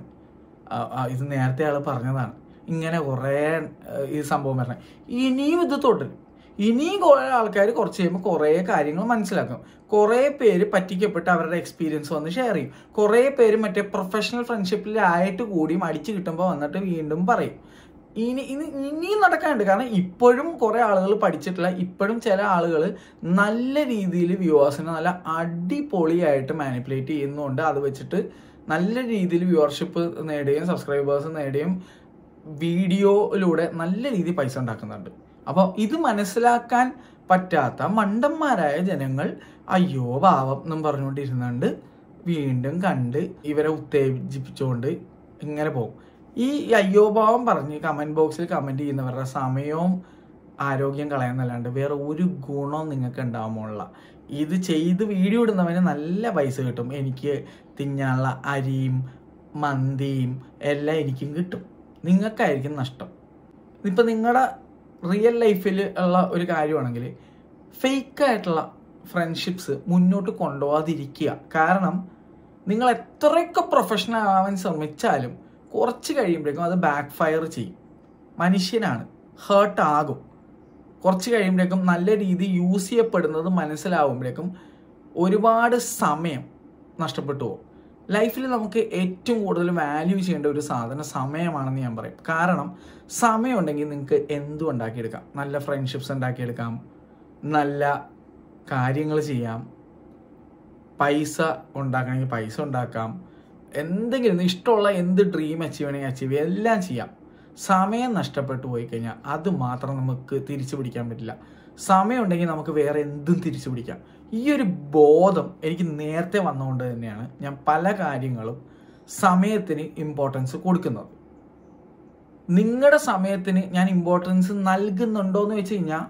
ഇത് നേരത്തെ അയാൾ പറഞ്ഞതാണ് ഇങ്ങനെ കുറേ ഈ സംഭവം വരണം ഇനിയും ഇത് തൊട്ടിൽ ഇനിയും കുറേ ആൾക്കാർ കുറച്ച് കഴിയുമ്പോൾ കുറേ കാര്യങ്ങൾ മനസ്സിലാക്കും കുറേ പേര് പറ്റിക്കപ്പെട്ട് അവരുടെ എക്സ്പീരിയൻസ് വന്ന് ഷെയർ ചെയ്യും കുറേ പേര് മറ്റേ പ്രൊഫഷണൽ ഫ്രണ്ട്ഷിപ്പിലായിട്ട് കൂടിയും അടിച്ചു കിട്ടുമ്പോൾ വന്നിട്ട് വീണ്ടും പറയും ഇനി ഇനി ഇനിയും നടക്കാനുണ്ട് കാരണം ഇപ്പോഴും കുറേ ആളുകൾ പഠിച്ചിട്ടില്ല ഇപ്പോഴും ചില ആളുകൾ നല്ല രീതിയിൽ വ്യൂവേഴ്സിനെ നല്ല അടിപൊളിയായിട്ട് മാനിപ്പുലേറ്റ് ചെയ്യുന്നുണ്ട് അത് വെച്ചിട്ട് നല്ല രീതിയിൽ വ്യൂവർഷിപ്പ് നേടുകയും സബ്സ്ക്രൈബേഴ്സ് നേടുകയും വീഡിയോയിലൂടെ നല്ല രീതിയിൽ പൈസ ഉണ്ടാക്കുന്നുണ്ട് അപ്പോൾ ഇത് മനസ്സിലാക്കാൻ പറ്റാത്ത മണ്ടന്മാരായ ജനങ്ങൾ അയ്യോ പാവം എന്നും പറഞ്ഞുകൊണ്ടിരുന്നുണ്ട് വീണ്ടും കണ്ട് ഇവരെ ഉത്തേജിപ്പിച്ചുകൊണ്ട് ഇങ്ങനെ പോകും ഈ അയ്യോ ഭാവം പറഞ്ഞ് കമൻറ്റ് ബോക്സിൽ കമൻറ്റ് ചെയ്യുന്നവരുടെ സമയവും ആരോഗ്യം കളയുന്നല്ലാണ്ട് വേറെ ഒരു ഗുണവും നിങ്ങൾക്ക് ഉണ്ടാവുമുള്ള ഇത് ചെയ്ത് വീഡിയോ ഇടുന്നവന് നല്ല പൈസ കിട്ടും എനിക്ക് തിന്നാനുള്ള അരിയും മന്തിയും എല്ലാം എനിക്കും കിട്ടും നിങ്ങൾക്കായിരിക്കും നഷ്ടം ഇപ്പം നിങ്ങളുടെ റിയൽ ലൈഫിൽ ഉള്ള ഒരു കാര്യമാണെങ്കിൽ ഫേക്ക് ആയിട്ടുള്ള ഫ്രണ്ട്ഷിപ്സ് മുന്നോട്ട് കൊണ്ടുപോകാതിരിക്കുക കാരണം നിങ്ങൾ എത്രയൊക്കെ പ്രൊഫഷണൽ ആവാൻ ശ്രമിച്ചാലും കുറച്ച് കഴിയുമ്പോഴേക്കും അത് ബാക്ക് ഫയർ ചെയ്യും മനുഷ്യനാണ് ഹേർട്ട് ആകും കുറച്ച് കഴിയുമ്പോഴേക്കും നല്ല രീതി യൂസ് ചെയ്യപ്പെടുന്നത് മനസ്സിലാവുമ്പോഴേക്കും ഒരുപാട് സമയം നഷ്ടപ്പെട്ടു പോകും ലൈഫിൽ നമുക്ക് ഏറ്റവും കൂടുതൽ വാല്യൂ ചെയ്യേണ്ട ഒരു സാധനം സമയമാണെന്ന് ഞാൻ പറയും കാരണം സമയം ഉണ്ടെങ്കിൽ നിങ്ങൾക്ക് എന്തും ഉണ്ടാക്കിയെടുക്കാം നല്ല ഫ്രണ്ട്ഷിപ്സ് ഉണ്ടാക്കിയെടുക്കാം നല്ല കാര്യങ്ങൾ ചെയ്യാം പൈസ ഉണ്ടാക്കണമെങ്കിൽ പൈസ ഉണ്ടാക്കാം എന്തെങ്കിലും ഇഷ്ടമുള്ള എന്ത് ഡ്രീം അച്ചീവ് ചെയ്യണമെങ്കിൽ അച്ചീവ് എല്ലാം ചെയ്യാം സമയം നഷ്ടപ്പെട്ടു പോയി കഴിഞ്ഞാൽ അത് മാത്രം നമുക്ക് തിരിച്ചു പിടിക്കാൻ പറ്റില്ല സമയം ഉണ്ടെങ്കിൽ നമുക്ക് വേറെ എന്തും തിരിച്ചു പിടിക്കാം ഈ ഒരു ബോധം എനിക്ക് നേരത്തെ വന്നുകൊണ്ട് തന്നെയാണ് ഞാൻ പല കാര്യങ്ങളും സമയത്തിന് ഇമ്പോർട്ടൻസ് കൊടുക്കുന്നത് നിങ്ങളുടെ സമയത്തിന് ഞാൻ ഇമ്പോർട്ടൻസ് നൽകുന്നുണ്ടോ എന്ന് വെച്ച് കഴിഞ്ഞാൽ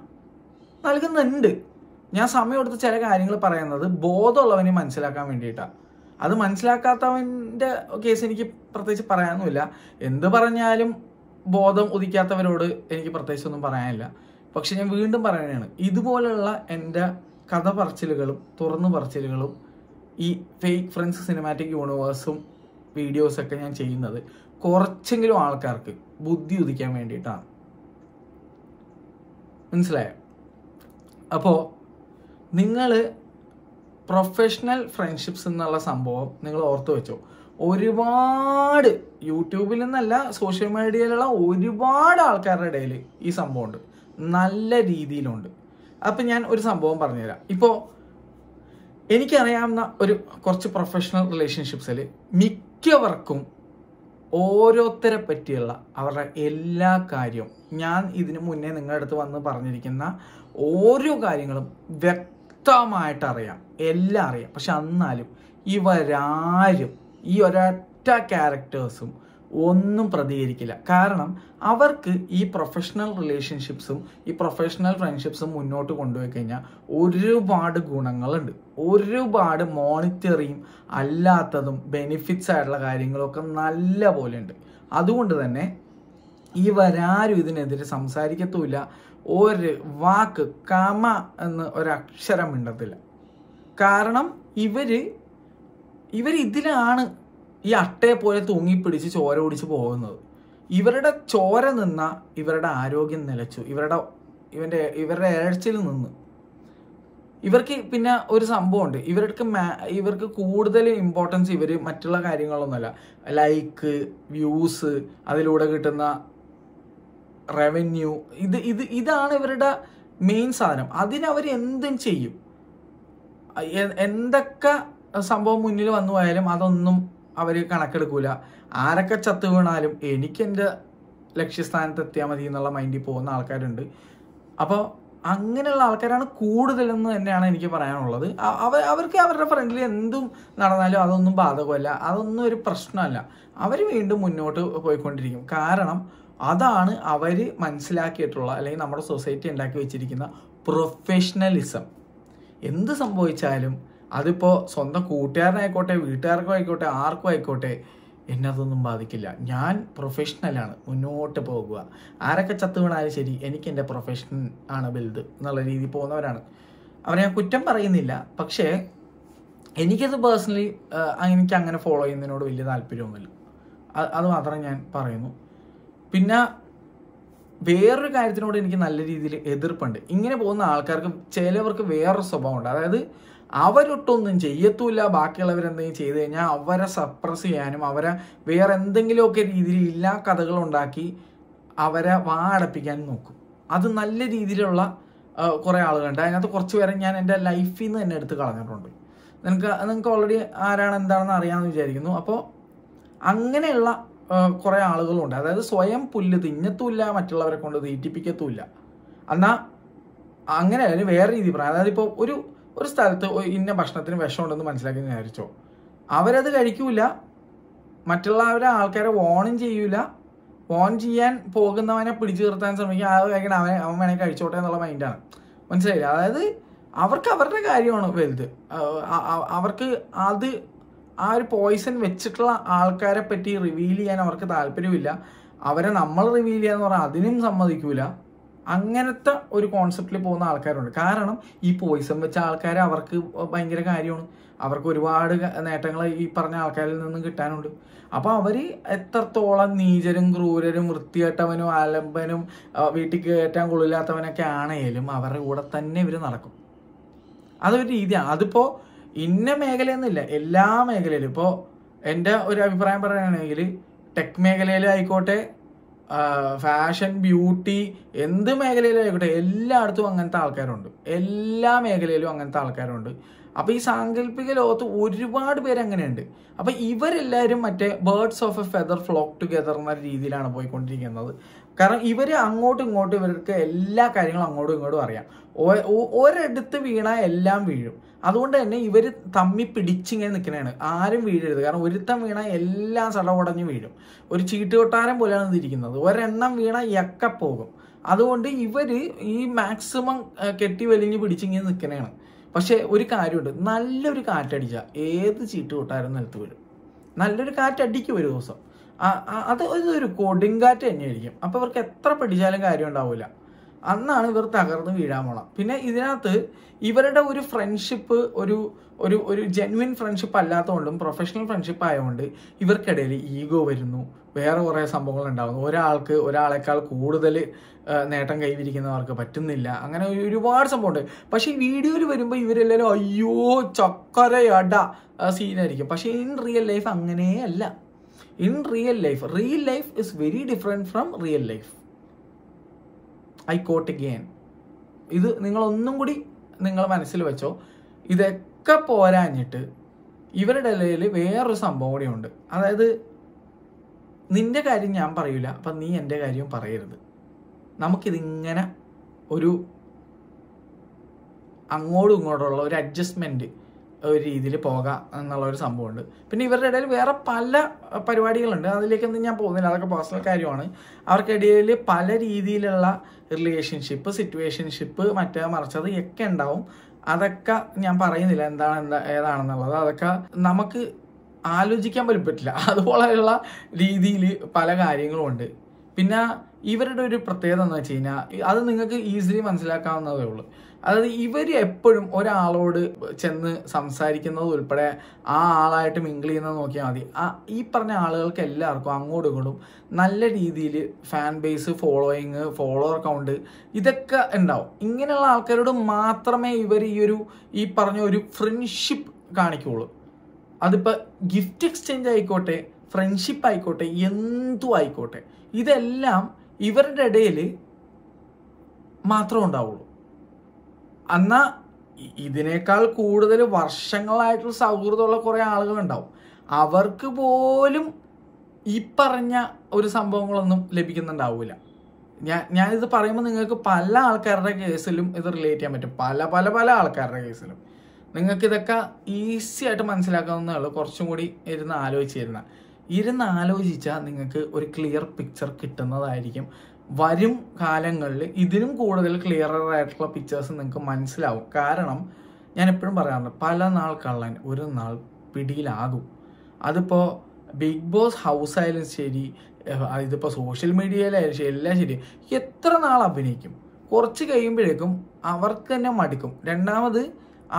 നൽകുന്നുണ്ട് ഞാൻ സമയം എടുത്ത് ചില കാര്യങ്ങൾ പറയുന്നത് ബോധമുള്ളവനെ മനസ്സിലാക്കാൻ വേണ്ടിയിട്ടാണ് അത് മനസ്സിലാക്കാത്തവൻ്റെ കേസ് എനിക്ക് പ്രത്യേകിച്ച് പറയാനൊന്നുമില്ല എന്ത് പറഞ്ഞാലും ബോധം ഉദിക്കാത്തവരോട് എനിക്ക് പ്രത്യേകിച്ചൊന്നും പറയാനില്ല പക്ഷെ ഞാൻ വീണ്ടും പറയുകയാണ് ഇതുപോലുള്ള എൻ്റെ കഥ പറച്ചിലുകളും തുറന്നു പറച്ചിലുകളും ഈ ഫേക്ക് ഫ്രണ്ട്സ് സിനിമാറ്റിക് യൂണിവേഴ്സും വീഡിയോസൊക്കെ ഞാൻ ചെയ്യുന്നത് കുറച്ചെങ്കിലും ആൾക്കാർക്ക് ബുദ്ധി ഉദിക്കാൻ വേണ്ടിയിട്ടാണ് മനസ്സിലായോ അപ്പോൾ നിങ്ങൾ പ്രൊഫഷണൽ ഫ്രണ്ട്ഷിപ്സ് എന്നുള്ള സംഭവം നിങ്ങൾ ഓർത്തു വെച്ചോ ഒരുപാട് യൂട്യൂബിൽ നിന്നല്ല സോഷ്യൽ മീഡിയയിലുള്ള ഒരുപാട് ആൾക്കാരുടെ ഇടയിൽ ഈ സംഭവമുണ്ട് നല്ല രീതിയിലുണ്ട് അപ്പം ഞാൻ ഒരു സംഭവം പറഞ്ഞുതരാം ഇപ്പോൾ എനിക്കറിയാവുന്ന ഒരു കുറച്ച് പ്രൊഫഷണൽ റിലേഷൻഷിപ്സിൽ മിക്കവർക്കും ഓരോരുത്തരെ പറ്റിയുള്ള അവരുടെ എല്ലാ കാര്യവും ഞാൻ ഇതിനു മുന്നേ നിങ്ങളുടെ അടുത്ത് വന്ന് പറഞ്ഞിരിക്കുന്ന ഓരോ കാര്യങ്ങളും വ്യക്തമായിട്ട് അറിയാം എല്ലാം അറിയാം പക്ഷെ എന്നാലും ഇവരാരും ഈ ഒരൊറ്റ ക്യാരക്ടേഴ്സും ഒന്നും പ്രതികരിക്കില്ല കാരണം അവർക്ക് ഈ പ്രൊഫഷണൽ റിലേഷൻഷിപ്സും ഈ പ്രൊഫഷണൽ ഫ്രണ്ട്ഷിപ്സും മുന്നോട്ട് കൊണ്ടുപോയി കഴിഞ്ഞാൽ ഒരുപാട് ഗുണങ്ങളുണ്ട് ഒരുപാട് മോണിറ്ററിയും അല്ലാത്തതും ബെനിഫിറ്റ്സ് ആയിട്ടുള്ള കാര്യങ്ങളൊക്കെ നല്ല പോലെ ഉണ്ട് അതുകൊണ്ട് തന്നെ വരാരും ഇതിനെതിരെ സംസാരിക്കത്തുമില്ല ഒരു വാക്ക് കമ എന്ന് ഒരക്ഷരം മിണ്ടത്തില്ല കാരണം ഇവര് ഇവരിതിലാണ് ഈ അട്ടയെ പോലെ തൂങ്ങിപ്പിടിച്ച് ചോര ഓടിച്ച് പോകുന്നത് ഇവരുടെ ചോര നിന്ന ഇവരുടെ ആരോഗ്യം നിലച്ചു ഇവരുടെ ഇവൻ്റെ ഇവരുടെ ഇഴച്ചിൽ നിന്ന് ഇവർക്ക് പിന്നെ ഒരു സംഭവമുണ്ട് ഇവർക്ക് ഇവർക്ക് കൂടുതൽ ഇമ്പോർട്ടൻസ് ഇവർ മറ്റുള്ള കാര്യങ്ങളൊന്നുമല്ല ലൈക്ക് വ്യൂസ് അതിലൂടെ കിട്ടുന്ന റവന്യൂ ഇത് ഇത് ഇതാണ് ഇവരുടെ മെയിൻ സാധനം അതിനവർ എന്തും ചെയ്യും എന്തൊക്കെ സംഭവം മുന്നിൽ വന്നു പോയാലും അതൊന്നും അവർ കണക്കെടുക്കൂല ആരൊക്കെ ചത്തു വീണാലും എൻ്റെ ലക്ഷ്യസ്ഥാനത്ത് എത്തിയാൽ മതി എന്നുള്ള മൈൻഡിൽ പോകുന്ന ആൾക്കാരുണ്ട് അപ്പോൾ അങ്ങനെയുള്ള ആൾക്കാരാണ് കൂടുതലെന്ന് തന്നെയാണ് എനിക്ക് പറയാനുള്ളത് അവർ അവർക്ക് അവരുടെ ഫ്രണ്ടിൽ എന്തും നടന്നാലും അതൊന്നും ബാധകമല്ല അതൊന്നും ഒരു പ്രശ്നമല്ല അവർ വീണ്ടും മുന്നോട്ട് പോയിക്കൊണ്ടിരിക്കും കാരണം അതാണ് അവർ മനസ്സിലാക്കിയിട്ടുള്ള അല്ലെങ്കിൽ നമ്മുടെ സൊസൈറ്റി ഉണ്ടാക്കി വെച്ചിരിക്കുന്ന പ്രൊഫഷണലിസം എന്ത് സംഭവിച്ചാലും അതിപ്പോൾ സ്വന്തം കൂട്ടുകാരനായിക്കോട്ടെ വീട്ടുകാർക്കും ആയിക്കോട്ടെ ആർക്കും ആയിക്കോട്ടെ എന്നെ അതൊന്നും ബാധിക്കില്ല ഞാൻ പ്രൊഫഷണലാണ് മുന്നോട്ട് പോകുക ആരൊക്കെ ചത്ത് വീണാലും ശരി എനിക്ക് എൻ്റെ പ്രൊഫഷൻ ആണ് വലുത് എന്നുള്ള രീതിയിൽ പോകുന്നവരാണ് അവരെ ഞാൻ കുറ്റം പറയുന്നില്ല പക്ഷേ എനിക്കത് പേഴ്സണലി എനിക്ക് അങ്ങനെ ഫോളോ ചെയ്യുന്നതിനോട് വലിയ താല്പര്യമൊന്നുമില്ല അത് മാത്രം ഞാൻ പറയുന്നു പിന്നെ വേറൊരു കാര്യത്തിനോട് എനിക്ക് നല്ല രീതിയിൽ എതിർപ്പുണ്ട് ഇങ്ങനെ പോകുന്ന ആൾക്കാർക്ക് ചിലവർക്ക് വേറൊരു സ്വഭാവമുണ്ട് അതായത് അവരൊട്ടൊന്നും ചെയ്യത്തൂല്ല ബാക്കിയുള്ളവരെന്തെങ്കിലും ചെയ്തു കഴിഞ്ഞാൽ അവരെ സപ്രസ് ചെയ്യാനും അവരെ വേറെ എന്തെങ്കിലുമൊക്കെ രീതിയിൽ ഇല്ലാ ഉണ്ടാക്കി അവരെ വാടപ്പിക്കാൻ നോക്കും അത് നല്ല രീതിയിലുള്ള കുറേ ആളുകളുണ്ട് അതിനകത്ത് കുറച്ച് പേരെ ഞാൻ എൻ്റെ ലൈഫിൽ നിന്ന് തന്നെ എടുത്ത് കളഞ്ഞിട്ടുണ്ട് നിങ്ങൾക്ക് നിങ്ങൾക്ക് ഓൾറെഡി ആരാണ് എന്താണെന്ന് അറിയാമെന്ന് വിചാരിക്കുന്നു അപ്പോൾ അങ്ങനെയുള്ള കുറേ ആളുകളുണ്ട് അതായത് സ്വയം പുല്ല് തിന്നത്തുമില്ല മറ്റുള്ളവരെ കൊണ്ട് തീറ്റിപ്പിക്കത്തുമില്ല എന്നാൽ അങ്ങനെ വേറെ രീതി പറയാം അതായത് ഇപ്പോൾ ഒരു ഒരു സ്ഥലത്ത് ഇന്ന ഭക്ഷണത്തിന് വിഷമുണ്ടെന്ന് മനസ്സിലാക്കി വിചാരിച്ചോ അവരത് കഴിക്കൂല മറ്റുള്ളവരെ ആൾക്കാരെ വോണും ചെയ്യൂല വോൺ ചെയ്യാൻ പോകുന്നവനെ പിടിച്ചു നിർത്താൻ ശ്രമിക്കുക അത് കഴിക്കണം അവൻ അവൻ വേണമെങ്കിൽ കഴിച്ചോട്ടെ എന്നുള്ള മൈൻഡാണ് മനസ്സിലായില്ല അതായത് അവർക്ക് അവരുടെ കാര്യമാണ് വലുത് അവർക്ക് അത് ആ ഒരു പോയിസൺ വെച്ചിട്ടുള്ള ആൾക്കാരെ പറ്റി റിവീൽ ചെയ്യാൻ അവർക്ക് താല്പര്യമില്ല അവരെ നമ്മൾ റിവീൽ ചെയ്യാന്ന് പറഞ്ഞാൽ അതിനും സമ്മതിക്കൂല അങ്ങനത്തെ ഒരു കോൺസെപ്റ്റിൽ പോകുന്ന ആൾക്കാരുണ്ട് കാരണം ഈ പോയിസൺ വെച്ച ആൾക്കാർ അവർക്ക് ഭയങ്കര കാര്യമാണ് അവർക്ക് ഒരുപാട് നേട്ടങ്ങൾ ഈ പറഞ്ഞ ആൾക്കാരിൽ നിന്നും കിട്ടാനുണ്ട് അപ്പോൾ അവർ എത്രത്തോളം നീചരും ക്രൂരരും വൃത്തികെട്ടവനും അലമ്പനും വീട്ടിൽ കയറ്റാൻ കൊള്ളില്ലാത്തവനൊക്കെ ആണെങ്കിലും അവരുടെ കൂടെ തന്നെ ഇവർ നടക്കും അതൊരു രീതിയാണ് അതിപ്പോൾ ഇന്ന മേഖലയൊന്നുമില്ല എല്ലാ മേഖലയിലും ഇപ്പോൾ എൻ്റെ ഒരു അഭിപ്രായം പറയുകയാണെങ്കിൽ ടെക് മേഖലയിലായിക്കോട്ടെ ഫാഷൻ ബ്യൂട്ടി എന്ത് മേഖലയിലായിക്കോട്ടെ എല്ലായിടത്തും അങ്ങനത്തെ ആൾക്കാരുണ്ട് എല്ലാ മേഖലയിലും അങ്ങനത്തെ ആൾക്കാരുണ്ട് അപ്പോൾ ഈ സാങ്കല്പിക ലോകത്ത് ഒരുപാട് പേര് അങ്ങനെയുണ്ട് അപ്പോൾ ഇവരെല്ലാവരും മറ്റേ birds of a feather flock together എന്ന രീതിയിലാണ് പോയിക്കൊണ്ടിരിക്കുന്നത് കാരണം ഇവർ അങ്ങോട്ടും ഇങ്ങോട്ടും ഇവർക്ക് എല്ലാ കാര്യങ്ങളും അങ്ങോട്ടും ഇങ്ങോട്ടും അറിയാം ഒരിടത്ത് വീണാൽ എല്ലാം വീഴും അതുകൊണ്ട് തന്നെ ഇവർ തമ്മി പിടിച്ചിങ്ങനെ നിൽക്കണതാണ് ആരും വീഴരുത് കാരണം ഒരുത്തം വീണാൽ എല്ലാം സടവടഞ്ഞ് വീഴും ഒരു ചീട്ടുകൊട്ടാരം പോലെയാണ് ഇതിരിക്കുന്നത് ഒരെണ്ണം വീണാൽ യക്ക പോകും അതുകൊണ്ട് ഇവർ ഈ മാക്സിമം കെട്ടി വലിഞ്ഞ് പിടിച്ചിങ്ങനെ നിൽക്കണതാണ് പക്ഷേ ഒരു കാര്യമുണ്ട് നല്ലൊരു കാറ്റടിച്ചാൽ ഏത് ചീട്ടുകൊട്ടാരം നിലത്ത് വരും നല്ലൊരു കാറ്റടിക്കും ഒരു ദിവസം അത് ഒരു കൊടുങ്കാറ്റ് തന്നെയായിരിക്കും അപ്പോൾ അവർക്ക് എത്ര പിടിച്ചാലും കാര്യം ഉണ്ടാവില്ല അന്നാണ് ഇവർ തകർന്ന് വീഴാൻ പോണം പിന്നെ ഇതിനകത്ത് ഇവരുടെ ഒരു ഫ്രണ്ട്ഷിപ്പ് ഒരു ഒരു ഒരു ജെന്വിൻ ഫ്രണ്ട്ഷിപ്പ് അല്ലാത്തതുകൊണ്ടും പ്രൊഫഷണൽ ഫ്രണ്ട്ഷിപ്പ് ആയതുകൊണ്ട് ഇവർക്കിടയിൽ ഈഗോ വരുന്നു വേറെ കുറേ സംഭവങ്ങൾ ഉണ്ടാകുന്നു ഒരാൾക്ക് ഒരാളെക്കാൾ കൂടുതൽ നേട്ടം കൈവരിക്കുന്നവർക്ക് പറ്റുന്നില്ല അങ്ങനെ ഒരുപാട് സംഭവമുണ്ട് പക്ഷേ ഈ വീഡിയോയിൽ വരുമ്പോൾ ഇവരെല്ലാവരും അയ്യോ ചക്കരയട സീനായിരിക്കും പക്ഷേ ഇൻ റിയൽ ലൈഫ് അങ്ങനെയല്ല in real life real life is very different from real life I quote again ഇത് നിങ്ങൾ ഒന്നും കൂടി നിങ്ങൾ മനസ്സിൽ വെച്ചോ ഇതൊക്കെ പോരാഞ്ഞിട്ട് ഇവരുടെ ഇടയിൽ വേറൊരു സംഭവം കൂടി ഉണ്ട് അതായത് നിന്റെ കാര്യം ഞാൻ പറയില്ല അപ്പം നീ എൻ്റെ കാര്യം പറയരുത് നമുക്കിതിങ്ങനെ ഒരു അങ്ങോട്ടും ഇങ്ങോട്ടുള്ള ഒരു അഡ്ജസ്റ്റ്മെൻറ്റ് ഒരു രീതിയിൽ പോകാം ഒരു സംഭവമുണ്ട് പിന്നെ ഇവരുടെ ഇടയിൽ വേറെ പല പരിപാടികളുണ്ട് അതിലേക്കൊന്നും ഞാൻ പോകുന്നില്ല അതൊക്കെ പേഴ്സണൽ കാര്യമാണ് അവർക്കിടയിൽ പല രീതിയിലുള്ള റിലേഷൻഷിപ്പ് സിറ്റുവേഷൻഷിപ്പ് മറ്റേ മറിച്ചത് ഒക്കെ ഉണ്ടാവും അതൊക്കെ ഞാൻ പറയുന്നില്ല എന്താണ് എന്താ ഏതാണെന്നുള്ളത് അതൊക്കെ നമുക്ക് ആലോചിക്കാൻ പോലും പറ്റില്ല <laughs> അതുപോലെയുള്ള രീതിയിൽ പല കാര്യങ്ങളും ഉണ്ട് പിന്നെ ഇവരുടെ ഒരു പ്രത്യേകത എന്ന് വെച്ച് കഴിഞ്ഞാൽ അത് നിങ്ങൾക്ക് ഈസിലി മനസ്സിലാക്കാവുന്നതേ ഉള്ളൂ അതായത് ഇവർ എപ്പോഴും ഒരാളോട് ചെന്ന് സംസാരിക്കുന്നത് ഉൾപ്പെടെ ആ ആളായിട്ട് മിങ്കിൾ ചെയ്യുന്നത് നോക്കിയാൽ മതി ആ ഈ പറഞ്ഞ ആളുകൾക്ക് എല്ലാവർക്കും അങ്ങോട്ടും ഇങ്ങോട്ടും നല്ല രീതിയിൽ fan base following follower account ഇതൊക്കെ ഉണ്ടാവും ഇങ്ങനെയുള്ള ആൾക്കാരോട് മാത്രമേ ഇവർ ഈ ഒരു ഈ പറഞ്ഞ ഒരു ഫ്രണ്ട്ഷിപ്പ് കാണിക്കുള്ളൂ അതിപ്പോൾ ഗിഫ്റ്റ് എക്സ്ചേഞ്ച് ആയിക്കോട്ടെ ഫ്രണ്ട്ഷിപ്പ് ആയിക്കോട്ടെ എന്തു ആയിക്കോട്ടെ ഇതെല്ലാം ഇവരുടെ ഇടയിൽ മാത്രം ഉണ്ടാവുള്ളൂ എന്നാൽ ഇതിനേക്കാൾ കൂടുതൽ വർഷങ്ങളായിട്ടുള്ള സൗഹൃദമുള്ള കുറേ ഉണ്ടാവും അവർക്ക് പോലും ഈ പറഞ്ഞ ഒരു സംഭവങ്ങളൊന്നും ലഭിക്കുന്നുണ്ടാവില്ല ഞാൻ ഞാനിത് പറയുമ്പോൾ നിങ്ങൾക്ക് പല ആൾക്കാരുടെ കേസിലും ഇത് റിലേറ്റ് ചെയ്യാൻ പറ്റും പല പല പല ആൾക്കാരുടെ കേസിലും നിങ്ങൾക്ക് ഇതൊക്കെ ഈസി ആയിട്ട് മനസ്സിലാക്കാവുന്നതാണ് കുറച്ചും കൂടി ഇരുന്ന് ആലോചിച്ചിരുന്ന ഇരുന്ന് ആലോചിച്ചാൽ നിങ്ങൾക്ക് ഒരു ക്ലിയർ പിക്ചർ കിട്ടുന്നതായിരിക്കും വരും കാലങ്ങളിൽ ഇതിനും കൂടുതൽ ക്ലിയറർ ആയിട്ടുള്ള പിക്ചേഴ്സ് നിങ്ങൾക്ക് മനസ്സിലാവും കാരണം ഞാൻ എപ്പോഴും പറയാറുണ്ട് പല നാൾ കള്ളൻ ഒരു നാൾ പിടിയിലാകും അതിപ്പോൾ ബിഗ് ബോസ് ഹൗസ് ആയാലും ശരി ഇതിപ്പോൾ സോഷ്യൽ മീഡിയയിലായാലും ശരി എല്ലാം ശരി എത്ര നാൾ അഭിനയിക്കും കുറച്ച് കഴിയുമ്പോഴേക്കും അവർക്ക് തന്നെ മടുക്കും രണ്ടാമത്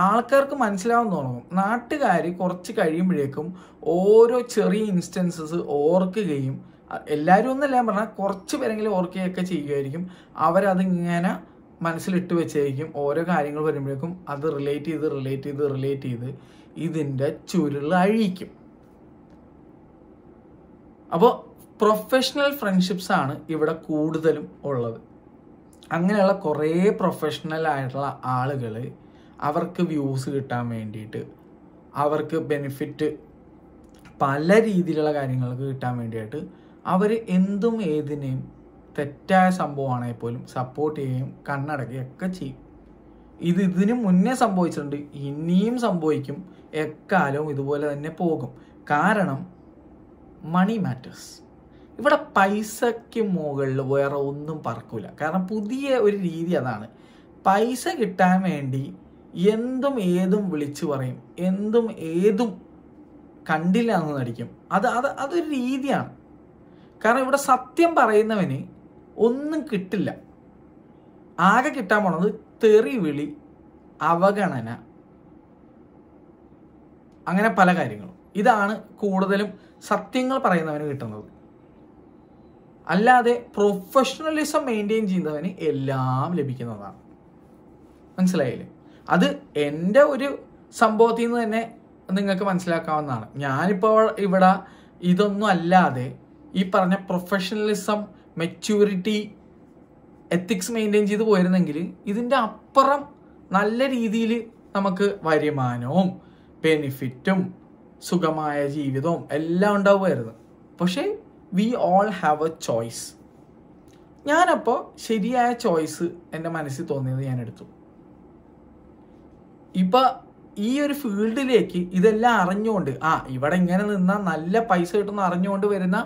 ആൾക്കാർക്ക് മനസ്സിലാവും തുടങ്ങും നാട്ടുകാർ കുറച്ച് കഴിയുമ്പോഴേക്കും ഓരോ ചെറിയ ഇൻസ്റ്റൻസസ് ഓർക്കുകയും എല്ലാവരും ഒന്നല്ല ഞാൻ പറഞ്ഞാൽ കുറച്ച് പേരെങ്കിലും ഓർക്കുകയൊക്കെ ചെയ്യുമായിരിക്കും അവരതിങ്ങനെ മനസ്സിലിട്ട് വെച്ചായിരിക്കും ഓരോ കാര്യങ്ങൾ വരുമ്പോഴേക്കും അത് റിലേറ്റ് ചെയ്ത് റിലേറ്റ് ചെയ്ത് റിലേറ്റ് ചെയ്ത് ഇതിൻ്റെ ചുരുൾ അഴിക്കും അപ്പോൾ പ്രൊഫഷണൽ ഫ്രണ്ട്ഷിപ്സ് ആണ് ഇവിടെ കൂടുതലും ഉള്ളത് അങ്ങനെയുള്ള കുറേ പ്രൊഫഷണൽ ആയിട്ടുള്ള ആളുകൾ അവർക്ക് വ്യൂസ് കിട്ടാൻ വേണ്ടിയിട്ട് അവർക്ക് ബെനിഫിറ്റ് പല രീതിയിലുള്ള കാര്യങ്ങൾക്ക് കിട്ടാൻ വേണ്ടിയിട്ട് അവർ എന്തും ഏതിനെയും തെറ്റായ സംഭവമാണെങ്കിൽ പോലും സപ്പോർട്ട് ചെയ്യുകയും കണ്ണടക്കുകയും ഒക്കെ ചെയ്യും ഇത് ഇതിനു മുന്നേ സംഭവിച്ചിട്ടുണ്ട് ഇനിയും സംഭവിക്കും എക്കാലവും ഇതുപോലെ തന്നെ പോകും കാരണം മണി മാറ്റേഴ്സ് ഇവിടെ പൈസയ്ക്ക് മുകളിൽ വേറെ ഒന്നും പറക്കൂല കാരണം പുതിയ ഒരു രീതി അതാണ് പൈസ കിട്ടാൻ വേണ്ടി എന്തും ഏതും വിളിച്ചു പറയും എന്തും ഏതും കണ്ടില്ല എന്ന് നടിക്കും അത് അത് അതൊരു രീതിയാണ് കാരണം ഇവിടെ സത്യം പറയുന്നവന് ഒന്നും കിട്ടില്ല ആകെ കിട്ടാൻ പോണത് തെറി വിളി അവഗണന അങ്ങനെ പല കാര്യങ്ങളും ഇതാണ് കൂടുതലും സത്യങ്ങൾ പറയുന്നവന് കിട്ടുന്നത് അല്ലാതെ പ്രൊഫഷണലിസം മെയിൻറ്റെയിൻ ചെയ്യുന്നവന് എല്ലാം ലഭിക്കുന്നതാണ് മനസ്സിലായില്ലേ അത് എൻ്റെ ഒരു സംഭവത്തിൽ നിന്ന് തന്നെ നിങ്ങൾക്ക് മനസ്സിലാക്കാവുന്നതാണ് ഞാനിപ്പോൾ ഇവിടെ ഇതൊന്നും അല്ലാതെ ഈ പറഞ്ഞ പ്രൊഫഷണലിസം മെച്യൂരിറ്റി എത്തിക്സ് മെയിൻറ്റെയിൻ ചെയ്ത് പോയിരുന്നെങ്കിൽ ഇതിൻ്റെ അപ്പുറം നല്ല രീതിയിൽ നമുക്ക് വരുമാനവും ബെനിഫിറ്റും സുഖമായ ജീവിതവും എല്ലാം ഉണ്ടാവുമായിരുന്നു പക്ഷേ we all have a choice ഞാനപ്പോൾ ശരിയായ ചോയ്സ് എൻ്റെ മനസ്സിൽ തോന്നിയത് ഞാൻ എടുത്തു ഇപ്പൊ ഈ ഒരു ഫീൽഡിലേക്ക് ഇതെല്ലാം അറിഞ്ഞുകൊണ്ട് ആ ഇവിടെ ഇങ്ങനെ നിന്നാൽ നല്ല പൈസ കിട്ടുന്ന അറിഞ്ഞുകൊണ്ട് വരുന്ന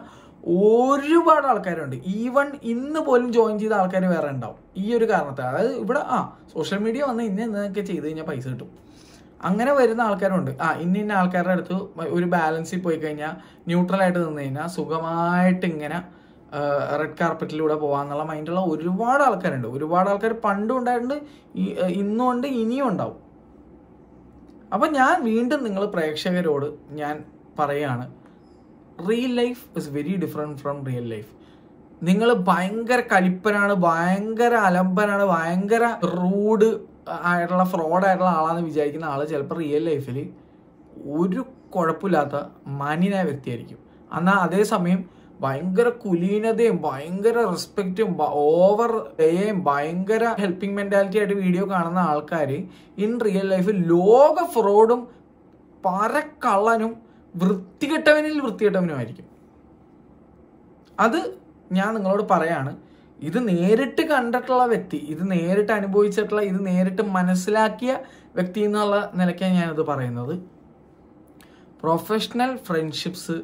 ഒരുപാട് ആൾക്കാരുണ്ട് ഈവൺ ഇന്ന് പോലും ജോയിൻ ചെയ്ത ആൾക്കാർ വേറെ ഉണ്ടാവും ഈ ഒരു കാരണത്തെ അതായത് ഇവിടെ ആ സോഷ്യൽ മീഡിയ വന്ന് ഇന്ന് ഇന്നൊക്കെ ചെയ്ത് കഴിഞ്ഞാൽ പൈസ കിട്ടും അങ്ങനെ വരുന്ന ആൾക്കാരുണ്ട് ആ ഇന്ന ഇന്ന ആൾക്കാരുടെ അടുത്ത് ഒരു ബാലൻസിൽ പോയി കഴിഞ്ഞാൽ ന്യൂട്രൽ ആയിട്ട് നിന്ന് കഴിഞ്ഞാൽ സുഖമായിട്ട് ഇങ്ങനെ റെഡ് കാർപ്പറ്റിലൂടെ പോകാന്നുള്ള മൈൻഡുള്ള ഒരുപാട് ആൾക്കാരുണ്ട് ഒരുപാട് ആൾക്കാർ പണ്ടും ഉണ്ടായിട്ടുണ്ട് ഇന്നും ഉണ്ട് ഇനിയും ഉണ്ടാവും അപ്പം ഞാൻ വീണ്ടും നിങ്ങൾ പ്രേക്ഷകരോട് ഞാൻ പറയാണ് real life is very different from real life നിങ്ങൾ ഭയങ്കര കലിപ്പനാണ് ഭയങ്കര അലമ്പനാണ് ഭയങ്കര റൂഡ് ആയിട്ടുള്ള ഫ്രോഡ് ആയിട്ടുള്ള ആളാണെന്ന് വിചാരിക്കുന്ന ആൾ ചിലപ്പോൾ റിയൽ ലൈഫിൽ ഒരു കുഴപ്പമില്ലാത്ത മാന്യനായ വ്യക്തിയായിരിക്കും എന്നാൽ അതേസമയം ഭയങ്കര കുലീനതയും ഭയങ്കര റെസ്പെക്റ്റും ഓവർ ഡേയും ഭയങ്കര ഹെൽപ്പിംഗ് മെന്റാലിറ്റി ആയിട്ട് വീഡിയോ കാണുന്ന ആൾക്കാർ ഇൻ റിയൽ ലൈഫ് ലോക ഫ്രോഡും പരക്കള്ളനും വൃത്തികെട്ടവനിൽ വൃത്തികെട്ടവനുമായിരിക്കും അത് ഞാൻ നിങ്ങളോട് പറയാണ് ഇത് നേരിട്ട് കണ്ടിട്ടുള്ള വ്യക്തി ഇത് നേരിട്ട് അനുഭവിച്ചിട്ടുള്ള ഇത് നേരിട്ട് മനസ്സിലാക്കിയ വ്യക്തി എന്നുള്ള നിലയ്ക്കാണ് ഞാനത് പറയുന്നത് പ്രൊഫഷണൽ ഫ്രണ്ട്ഷിപ്സ്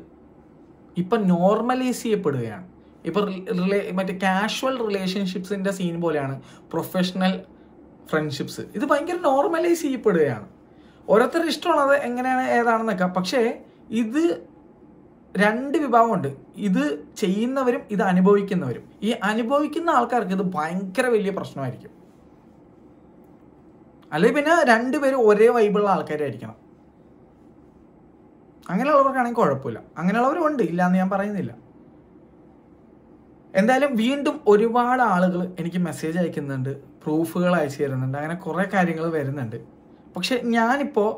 ഇപ്പം നോർമലൈസ് ചെയ്യപ്പെടുകയാണ് ഇപ്പം റിലേ മറ്റേ കാഷ്വൽ റിലേഷൻഷിപ്സിൻ്റെ സീൻ പോലെയാണ് പ്രൊഫഷണൽ ഫ്രണ്ട്ഷിപ്സ് ഇത് ഭയങ്കര നോർമലൈസ് ചെയ്യപ്പെടുകയാണ് ഓരോരുത്തരുടെ ഇഷ്ടമുള്ളത് എങ്ങനെയാണ് ഏതാണെന്നൊക്കെ പക്ഷേ ഇത് രണ്ട് വിഭാഗമുണ്ട് ഇത് ചെയ്യുന്നവരും ഇത് അനുഭവിക്കുന്നവരും ഈ അനുഭവിക്കുന്ന ആൾക്കാർക്ക് ഇത് ഭയങ്കര വലിയ പ്രശ്നമായിരിക്കും അല്ലെങ്കിൽ പിന്നെ രണ്ടുപേരും ഒരേ വൈബുള്ള ആൾക്കാരായിരിക്കണം അങ്ങനെയുള്ളവർക്കാണെങ്കിൽ കുഴപ്പമില്ല അങ്ങനെയുള്ളവരുണ്ട് ഉണ്ട് ഇല്ല എന്ന് ഞാൻ പറയുന്നില്ല എന്തായാലും വീണ്ടും ഒരുപാട് ആളുകൾ എനിക്ക് മെസ്സേജ് അയക്കുന്നുണ്ട് പ്രൂഫുകൾ അയച്ചു തരുന്നുണ്ട് അങ്ങനെ കുറേ കാര്യങ്ങൾ വരുന്നുണ്ട് പക്ഷെ ഞാനിപ്പോൾ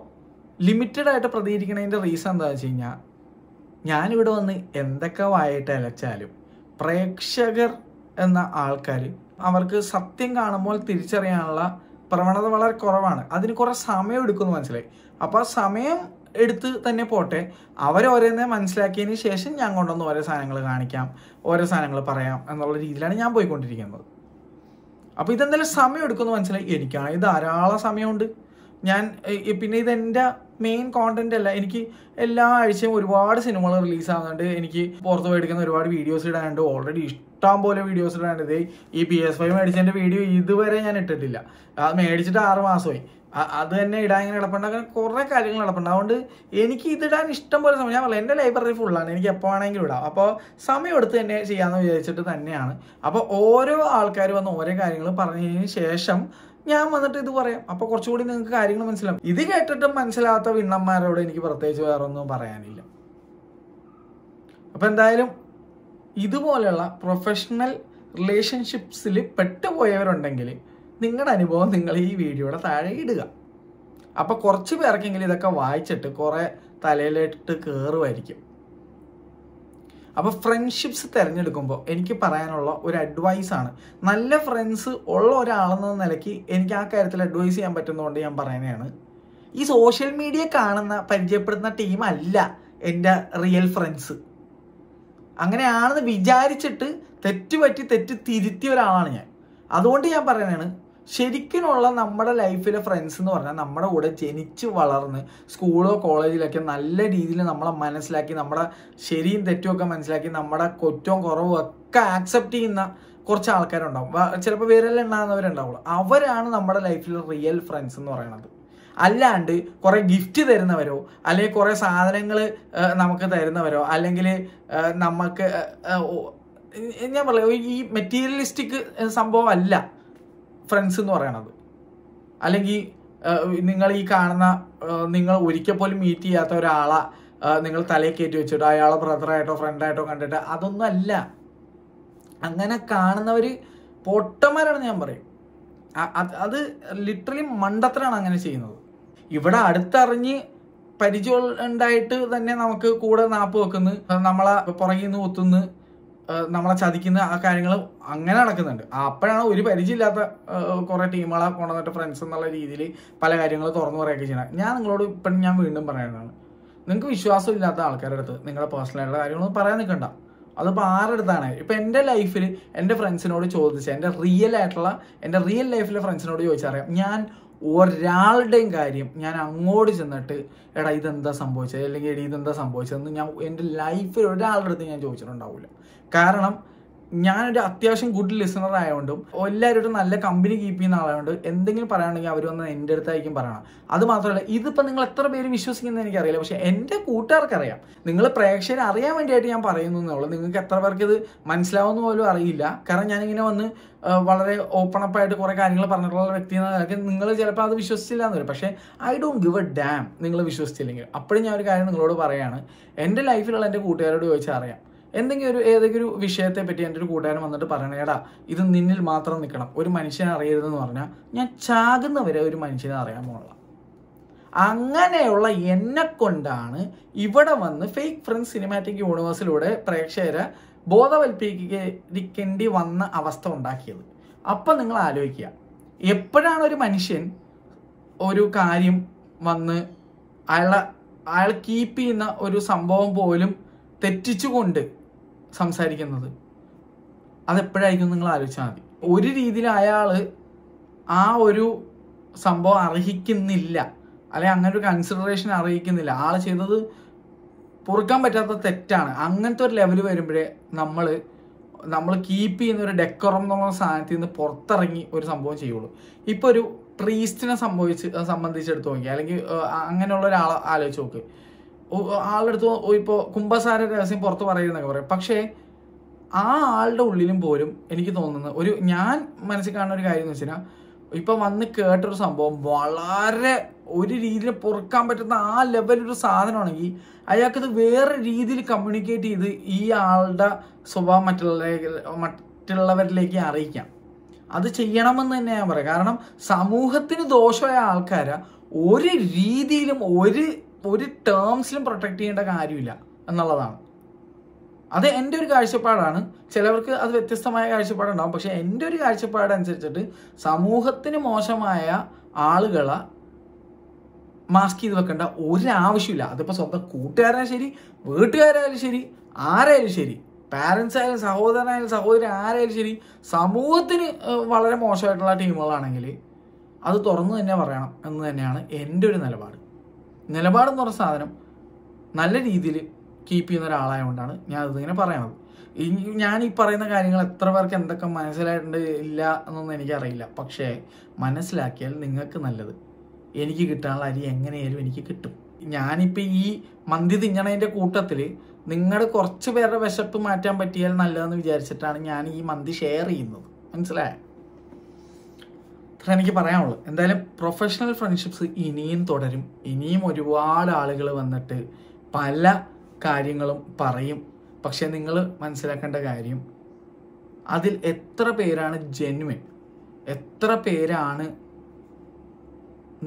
ലിമിറ്റഡ് ആയിട്ട് പ്രതികരിക്കണതിൻ്റെ റീസൺ എന്താ വെച്ച് കഴിഞ്ഞാൽ ഞാനിവിടെ വന്ന് എന്തൊക്കെ വായിട്ട് അലച്ചാലും പ്രേക്ഷകർ എന്ന ആൾക്കാർ അവർക്ക് സത്യം കാണുമ്പോൾ തിരിച്ചറിയാനുള്ള പ്രവണത വളരെ കുറവാണ് അതിന് കുറെ സമയം എടുക്കുമെന്ന് മനസ്സിലായി അപ്പോൾ ആ സമയം എടുത്ത് തന്നെ പോട്ടെ അവരോരോന്നെ മനസ്സിലാക്കിയതിന് ശേഷം ഞാൻ കൊണ്ടുവന്ന് ഓരോ സാധനങ്ങൾ കാണിക്കാം ഓരോ സാധനങ്ങൾ പറയാം എന്നുള്ള രീതിയിലാണ് ഞാൻ പോയിക്കൊണ്ടിരിക്കുന്നത് അപ്പോൾ ഇതെന്തായാലും സമയം എടുക്കുമെന്ന് മനസ്സിലായി എനിക്കാണ് ഇത് ധാരാളം സമയമുണ്ട് ഞാൻ പിന്നെ ഇതെൻ്റെ മെയിൻ കോണ്ടന്റ് അല്ല എനിക്ക് എല്ലാ ആഴ്ചയും ഒരുപാട് സിനിമകൾ റിലീസ് എനിക്ക് പുറത്ത് മേടിക്കുന്ന ഒരുപാട് വീഡിയോസ് ഇടാനുണ്ട് ഓൾറെഡി ഇഷ്ടം പോലെ വീഡിയോസ് ഇടാനുണ്ട് ഈ പി എസ് മേടിച്ചതിൻ്റെ വീഡിയോ ഇതുവരെ ഞാൻ ഇട്ടിട്ടില്ല അത് മേടിച്ചിട്ട് ആറ് മാസമായി അത് തന്നെ ഇടാൻ ഇങ്ങനെ കിടപ്പുണ്ട് അങ്ങനെ കുറേ കാര്യങ്ങൾ കിടപ്പുണ്ട് അതുകൊണ്ട് എനിക്ക് ഇതിടാൻ ഇഷ്ടം പോലെ സമയം ഞാൻ പറയാം എൻ്റെ ലൈബ്രറി ഫുള്ളാണ് എനിക്ക് എപ്പോൾ വേണമെങ്കിലും ഇടാം അപ്പോൾ സമയം എടുത്ത് തന്നെ ചെയ്യാമെന്ന് വിചാരിച്ചിട്ട് തന്നെയാണ് അപ്പോൾ ഓരോ ആൾക്കാർ വന്ന് ഓരോ കാര്യങ്ങൾ പറഞ്ഞതിന് ശേഷം ഞാൻ വന്നിട്ട് ഇത് പറയാം അപ്പോൾ കുറച്ചുകൂടി നിങ്ങൾക്ക് കാര്യങ്ങൾ മനസ്സിലാവും ഇത് കേട്ടിട്ടും മനസ്സിലാത്ത വിണ്ണന്മാരോട് എനിക്ക് പ്രത്യേകിച്ച് വേറൊന്നും പറയാനില്ല അപ്പോൾ എന്തായാലും ഇതുപോലെയുള്ള പ്രൊഫഷണൽ റിലേഷൻഷിപ്സിൽ പെട്ടുപോയവരുണ്ടെങ്കിൽ നിങ്ങളുടെ അനുഭവം നിങ്ങൾ ഈ വീഡിയോയുടെ താഴെ ഇടുക അപ്പോൾ കുറച്ച് പേർക്കെങ്കിലും ഇതൊക്കെ വായിച്ചിട്ട് കുറേ തലയിലിട്ട് കയറുമായിരിക്കും അപ്പോൾ ഫ്രണ്ട്ഷിപ്സ് തിരഞ്ഞെടുക്കുമ്പോൾ എനിക്ക് പറയാനുള്ള ഒരു അഡ്വൈസാണ് നല്ല ഫ്രണ്ട്സ് ഉള്ള ഒരാളെന്ന നിലയ്ക്ക് എനിക്ക് ആ കാര്യത്തിൽ അഡ്വൈസ് ചെയ്യാൻ പറ്റുന്നതുകൊണ്ട് ഞാൻ പറയുന്നതാണ് ഈ സോഷ്യൽ മീഡിയ കാണുന്ന പരിചയപ്പെടുന്ന ടീമല്ല എൻ്റെ റിയൽ ഫ്രണ്ട്സ് അങ്ങനെയാണെന്ന് വിചാരിച്ചിട്ട് തെറ്റുപറ്റി തെറ്റ് തിരുത്തിയ ഒരാളാണ് ഞാൻ അതുകൊണ്ട് ഞാൻ പറയുന്നതാണ് ശരിക്കുമുള്ള നമ്മുടെ ലൈഫിലെ ഫ്രണ്ട്സ് എന്ന് പറഞ്ഞാൽ നമ്മുടെ കൂടെ ജനിച്ച് വളർന്ന് സ്കൂളോ കോളേജിലൊക്കെ നല്ല രീതിയിൽ നമ്മളെ മനസ്സിലാക്കി നമ്മുടെ ശരിയും തെറ്റും ഒക്കെ മനസ്സിലാക്കി നമ്മുടെ കുറ്റവും കുറവും ഒക്കെ ആക്സെപ്റ്റ് ചെയ്യുന്ന കുറച്ച് ആൾക്കാരുണ്ടാവും ചിലപ്പോൾ വേറെല്ലാം ഉണ്ടാകുന്നവരുണ്ടാവുള്ളൂ അവരാണ് നമ്മുടെ ലൈഫിലെ റിയൽ ഫ്രണ്ട്സ് എന്ന് പറയുന്നത് അല്ലാണ്ട് കുറേ ഗിഫ്റ്റ് തരുന്നവരോ അല്ലെങ്കിൽ കുറേ സാധനങ്ങൾ നമുക്ക് തരുന്നവരോ അല്ലെങ്കിൽ നമുക്ക് ഞാൻ പറയാം ഈ മെറ്റീരിയലിസ്റ്റിക് അല്ല ഫ്രണ്ട്സ് എന്ന് പറയണത് അല്ലെങ്കിൽ നിങ്ങൾ ഈ കാണുന്ന നിങ്ങൾ ഒരിക്കൽ പോലും മീറ്റ് ചെയ്യാത്ത ഒരാളെ നിങ്ങൾ തലയിൽ കയറ്റി വെച്ചിട്ടോ അയാളെ ബ്രദറായിട്ടോ ഫ്രണ്ടായിട്ടോ കണ്ടിട്ട് അതൊന്നും അല്ല അങ്ങനെ കാണുന്നവർ പൊട്ടന്മാരാണ് ഞാൻ പറയും അത് ലിറ്ററലി മണ്ടത്തരാണ് അങ്ങനെ ചെയ്യുന്നത് ഇവിടെ അടുത്തറിഞ്ഞ് പരിചയം ഉണ്ടായിട്ട് തന്നെ നമുക്ക് കൂടെ നാപ്പ് വെക്കുന്നു നമ്മളെ പുറകിൽ നിന്ന് ഒത്തുന്നു നമ്മളെ ചതിക്കുന്ന ആ കാര്യങ്ങൾ അങ്ങനെ നടക്കുന്നുണ്ട് അപ്പോഴാണ് ഒരു പരിചയമില്ലാത്ത കുറേ ടീമുകളെ കൊണ്ടുവന്നിട്ട് ഫ്രണ്ട്സ് എന്നുള്ള രീതിയിൽ പല കാര്യങ്ങൾ തുറന്നു പറയുകയൊക്കെ ചെയ്യണം ഞാൻ നിങ്ങളോട് ഇപ്പം ഞാൻ വീണ്ടും പറയുന്നതാണ് നിങ്ങൾക്ക് വിശ്വാസം ഇല്ലാത്ത ആൾക്കാരുടെ അടുത്ത് നിങ്ങളുടെ പേഴ്സണലായിട്ടുള്ള കാര്യങ്ങളൊന്നും പറയാൻ നിൽക്കണ്ട അതിപ്പോൾ ആരുടെ അടുത്താണ് ഇപ്പം എൻ്റെ ലൈഫിൽ എൻ്റെ ഫ്രണ്ട്സിനോട് ചോദിച്ച എൻ്റെ റിയൽ ആയിട്ടുള്ള എൻ്റെ റിയൽ ലൈഫിലെ ഫ്രണ്ട്സിനോട് ചോദിച്ചറിയാം ഞാൻ ഒരാളുടെയും കാര്യം ഞാൻ അങ്ങോട്ട് ചെന്നിട്ട് എടാ ഇതെന്താ സംഭവിച്ചത് അല്ലെങ്കിൽ എടി ഇതെന്താ സംഭവിച്ചതെന്ന് ഞാൻ എൻ്റെ ലൈഫിൽ ഒരാളുടെ അടുത്ത് ഞാൻ ചോദിച്ചിട്ടുണ്ടാവില്ല കാരണം ഞാനൊരു അത്യാവശ്യം ഗുഡ് ലിസണർ ആയതുകൊണ്ടും എല്ലാവരോടും നല്ല കമ്പനി കീപ്പ് ചെയ്യുന്ന ആളായതുകൊണ്ട് എന്തെങ്കിലും പറയുകയാണെങ്കിൽ അവർ വന്ന് എൻ്റെ അടുത്തായിരിക്കും പറയണം അത് മാത്രമല്ല ഇതിപ്പോൾ നിങ്ങൾ എത്ര പേര് വിശ്വസിക്കുന്നത് എനിക്കറിയില്ല പക്ഷേ എൻ്റെ കൂട്ടുകാർക്കറിയാം നിങ്ങൾ പ്രേക്ഷകരെ അറിയാൻ വേണ്ടിയായിട്ട് ഞാൻ പറയുന്നു എന്നുള്ളൂ നിങ്ങൾക്ക് എത്ര പേർക്ക് ഇത് മനസ്സിലാവുന്ന പോലും അറിയില്ല കാരണം ഞാനിങ്ങനെ വന്ന് വളരെ ഓപ്പൺ അപ്പ് ആയിട്ട് കുറേ കാര്യങ്ങൾ പറഞ്ഞിട്ടുള്ള വ്യക്തി എന്ന നിങ്ങൾ ചിലപ്പോൾ അത് വിശ്വസിച്ചില്ല എന്ന് വരും പക്ഷേ I don't give a damn നിങ്ങൾ വിശ്വസിച്ചില്ലെങ്കിൽ അപ്പോഴും ഞാൻ ഒരു കാര്യം നിങ്ങളോട് പറയുകയാണ് എൻ്റെ ലൈഫിലുള്ള എൻ്റെ കൂട്ടുകാരോട് ചോദിച്ചാൽ അറിയാം എന്തെങ്കിലും ഒരു ഏതെങ്കിലും ഒരു വിഷയത്തെ പറ്റി എൻ്റെ ഒരു കൂട്ടുകാരൻ വന്നിട്ട് പറയണേടാ ഇത് നിന്നിൽ മാത്രം നിൽക്കണം ഒരു മനുഷ്യനെ അറിയരുതെന്ന് പറഞ്ഞാൽ ഞാൻ ചാകുന്നവരെ ഒരു മനുഷ്യനെ അറിയാൻ പോകണില്ല അങ്ങനെയുള്ള എന്നെ കൊണ്ടാണ് ഇവിടെ വന്ന് ഫേക്ക് ഫ്രണ്ട്സ് സിനിമാറ്റിക് യൂണിവേഴ്സിലൂടെ പ്രേക്ഷകരെ ബോധവൽപ്പിക്കേണ്ടി വന്ന അവസ്ഥ ഉണ്ടാക്കിയത് അപ്പം നിങ്ങൾ ആലോചിക്കുക എപ്പോഴാണ് ഒരു മനുഷ്യൻ ഒരു കാര്യം വന്ന് അയാളെ അയാൾ കീപ്പ് ചെയ്യുന്ന ഒരു സംഭവം പോലും തെറ്റിച്ചുകൊണ്ട് സംസാരിക്കുന്നത് അതെപ്പോഴായിരിക്കും നിങ്ങൾ ആലോചിച്ചാൽ മതി ഒരു രീതിയിൽ അയാൾ ആ ഒരു സംഭവം അർഹിക്കുന്നില്ല അല്ലെങ്കിൽ അങ്ങനെ ഒരു കൺസിഡറേഷൻ അറിയിക്കുന്നില്ല ആൾ ചെയ്തത് പൊറുക്കാൻ പറ്റാത്ത തെറ്റാണ് അങ്ങനത്തെ ഒരു ലെവൽ വരുമ്പോഴേ നമ്മൾ നമ്മൾ കീപ്പ് ചെയ്യുന്ന ഒരു ഡെക്കറം എന്നുള്ള സാധനത്തിൽ നിന്ന് പുറത്തിറങ്ങി ഒരു സംഭവം ചെയ്യുള്ളൂ ഇപ്പൊ ഒരു പ്രീസ്റ്റിനെ സംഭവിച്ച് സംബന്ധിച്ചെടുത്ത് നോക്കി അല്ലെങ്കിൽ അങ്ങനെയുള്ള ഒരാളെ ആലോചിച്ച് നോക്ക് അടുത്ത് ഇപ്പോൾ കുംഭസാര രഹസ്യം പുറത്ത് പറയുന്നൊക്കെ പറയും പക്ഷേ ആ ആളുടെ ഉള്ളിലും പോലും എനിക്ക് തോന്നുന്ന ഒരു ഞാൻ മനസ്സിൽ കാണുന്ന ഒരു കാര്യം എന്ന് വെച്ചാൽ ഇപ്പം വന്ന് കേട്ടൊരു സംഭവം വളരെ ഒരു രീതിയിൽ പൊറുക്കാൻ പറ്റുന്ന ആ ലെവലൊരു സാധനമാണെങ്കിൽ അയാൾക്കത് വേറെ രീതിയിൽ കമ്മ്യൂണിക്കേറ്റ് ചെയ്ത് ഈ ആളുടെ സ്വഭാവം മറ്റുള്ള മറ്റുള്ളവരിലേക്ക് അറിയിക്കാം അത് ചെയ്യണമെന്ന് തന്നെ ഞാൻ പറയാം കാരണം സമൂഹത്തിന് ദോഷമായ ആൾക്കാരെ ഒരു രീതിയിലും ഒരു ഒരു ടേംസിലും പ്രൊട്ടക്ട് ചെയ്യേണ്ട കാര്യമില്ല എന്നുള്ളതാണ് അത് എൻ്റെ ഒരു കാഴ്ചപ്പാടാണ് ചിലവർക്ക് അത് വ്യത്യസ്തമായ കാഴ്ചപ്പാടുണ്ടാകും പക്ഷേ എൻ്റെ ഒരു കാഴ്ചപ്പാട് അനുസരിച്ചിട്ട് സമൂഹത്തിന് മോശമായ ആളുകളെ മാസ്ക് ചെയ്ത് വെക്കേണ്ട ഒരാവശ്യമില്ല അതിപ്പോൾ സ്വന്തം കൂട്ടുകാരായാലും ശരി വീട്ടുകാരായാലും ശരി ആരായാലും ശരി പാരൻസ് ആയാലും സഹോദരനായാലും സഹോദരൻ ആരായാലും ശരി സമൂഹത്തിന് വളരെ മോശമായിട്ടുള്ള ടീമുകളാണെങ്കിൽ അത് തുറന്നു തന്നെ പറയണം എന്ന് തന്നെയാണ് എൻ്റെ ഒരു നിലപാട് നിലപാടെന്ന് പറഞ്ഞ സാധനം നല്ല രീതിയിൽ കീപ്പ് ചെയ്യുന്ന ഒരാളായതുകൊണ്ടാണ് ഞാൻ അതിങ്ങനെ പറയണത് ഞാൻ ഈ പറയുന്ന കാര്യങ്ങൾ എത്ര പേർക്ക് എന്തൊക്കെ മനസ്സിലായിട്ടുണ്ട് ഇല്ല എന്നൊന്നും എനിക്കറിയില്ല പക്ഷേ മനസ്സിലാക്കിയാൽ നിങ്ങൾക്ക് നല്ലത് എനിക്ക് കിട്ടാനുള്ള അരി എങ്ങനെയായാലും എനിക്ക് കിട്ടും ഞാനിപ്പോൾ ഈ മന്തി തിന്നണതിൻ്റെ കൂട്ടത്തിൽ നിങ്ങളുടെ കുറച്ച് പേരുടെ വിശപ്പ് മാറ്റാൻ പറ്റിയാൽ നല്ലതെന്ന് വിചാരിച്ചിട്ടാണ് ഞാൻ ഈ മന്തി ഷെയർ ചെയ്യുന്നത് മനസ്സിലായോ അത്ര എനിക്ക് പറയാനുള്ളൂ എന്തായാലും പ്രൊഫഷണൽ ഫ്രണ്ട്ഷിപ്സ് ഇനിയും തുടരും ഇനിയും ഒരുപാട് ആളുകൾ വന്നിട്ട് പല കാര്യങ്ങളും പറയും പക്ഷെ നിങ്ങൾ മനസ്സിലാക്കേണ്ട കാര്യം അതിൽ എത്ര പേരാണ് ജെന്വിൻ എത്ര പേരാണ്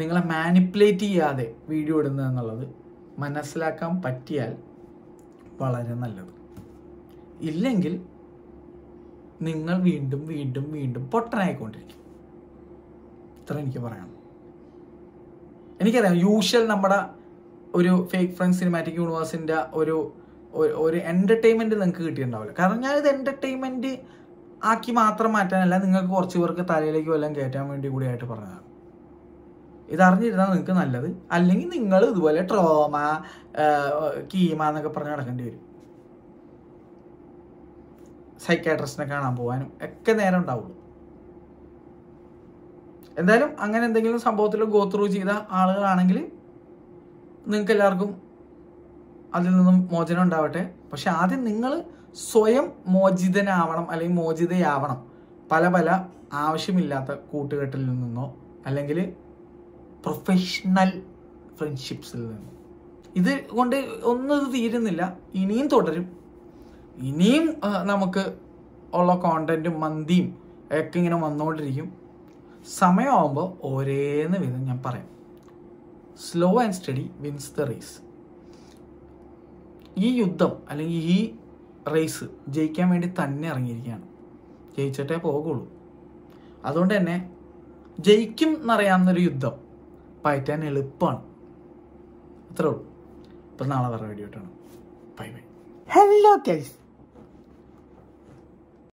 നിങ്ങളെ മാനിപ്പുലേറ്റ് ചെയ്യാതെ വീഡിയോ ഇടുന്നത് എന്നുള്ളത് മനസ്സിലാക്കാൻ പറ്റിയാൽ വളരെ നല്ലത് ഇല്ലെങ്കിൽ നിങ്ങൾ വീണ്ടും വീണ്ടും വീണ്ടും പൊട്ടനായിക്കൊണ്ടിരിക്കും ഇത്ര എനിക്ക് പറയാം എനിക്കറിയാം യൂഷ്വൽ നമ്മുടെ ഒരു ഫേക്ക് ഫ്രണ്ട് സിനിമാറ്റിക് യൂണിവേഴ്സിൻ്റെ ഒരു ഒരു എൻ്റർടൈൻമെൻറ്റ് നിങ്ങൾക്ക് കിട്ടിയിട്ടുണ്ടാവില്ല കാരണം ഞാനിത് എൻ്റർടൈൻമെൻറ്റ് ആക്കി മാത്രം മാറ്റാനല്ല നിങ്ങൾക്ക് കുറച്ച് പേർക്ക് തലയിലേക്ക് വല്ലതും കയറ്റാൻ വേണ്ടി കൂടി ആയിട്ട് പറഞ്ഞതാണ് ഇതറിഞ്ഞിരുന്നാൽ നിങ്ങൾക്ക് നല്ലത് അല്ലെങ്കിൽ നിങ്ങൾ ഇതുപോലെ ട്രോമ കീമ എന്നൊക്കെ പറഞ്ഞ് നടക്കേണ്ടി വരും സൈക്കാട്രിസ്റ്റിനെ കാണാൻ പോകാനും ഒക്കെ നേരം ഉണ്ടാവുള്ളൂ എന്തായാലും അങ്ങനെ എന്തെങ്കിലും സംഭവത്തിൽ ഗോത്രൂ ചെയ്ത ആളുകളാണെങ്കിൽ നിങ്ങൾക്ക് എല്ലാവർക്കും അതിൽ നിന്നും മോചനം ഉണ്ടാവട്ടെ പക്ഷെ ആദ്യം നിങ്ങൾ സ്വയം മോചിതനാവണം അല്ലെങ്കിൽ മോചിതയാവണം പല പല ആവശ്യമില്ലാത്ത കൂട്ടുകെട്ടിൽ നിന്നോ അല്ലെങ്കിൽ പ്രൊഫഷണൽ ഫ്രണ്ട്ഷിപ്സിൽ നിന്നോ ഇത് കൊണ്ട് ഒന്നും ഇത് തീരുന്നില്ല ഇനിയും തുടരും ഇനിയും നമുക്ക് ഉള്ള കോണ്ടും മന്തിയും ഒക്കെ ഇങ്ങനെ വന്നുകൊണ്ടിരിക്കും സമയമാകുമ്പോൾ ഒരേന്ന് വിധം ഞാൻ പറയാം slow and steady wins the race ഈ യുദ്ധം അല്ലെങ്കിൽ ഈ റേസ് ജയിക്കാൻ വേണ്ടി തന്നെ ഇറങ്ങിയിരിക്കുകയാണ് ജയിച്ചിട്ടേ പോകുള്ളൂ അതുകൊണ്ട് തന്നെ ജയിക്കും എന്നറിയാവുന്നൊരു യുദ്ധം പയറ്റാൻ എളുപ്പമാണ് അത്രേ ഉള്ളൂ ഇപ്പം നാളെ വേറെ video bye bye hello case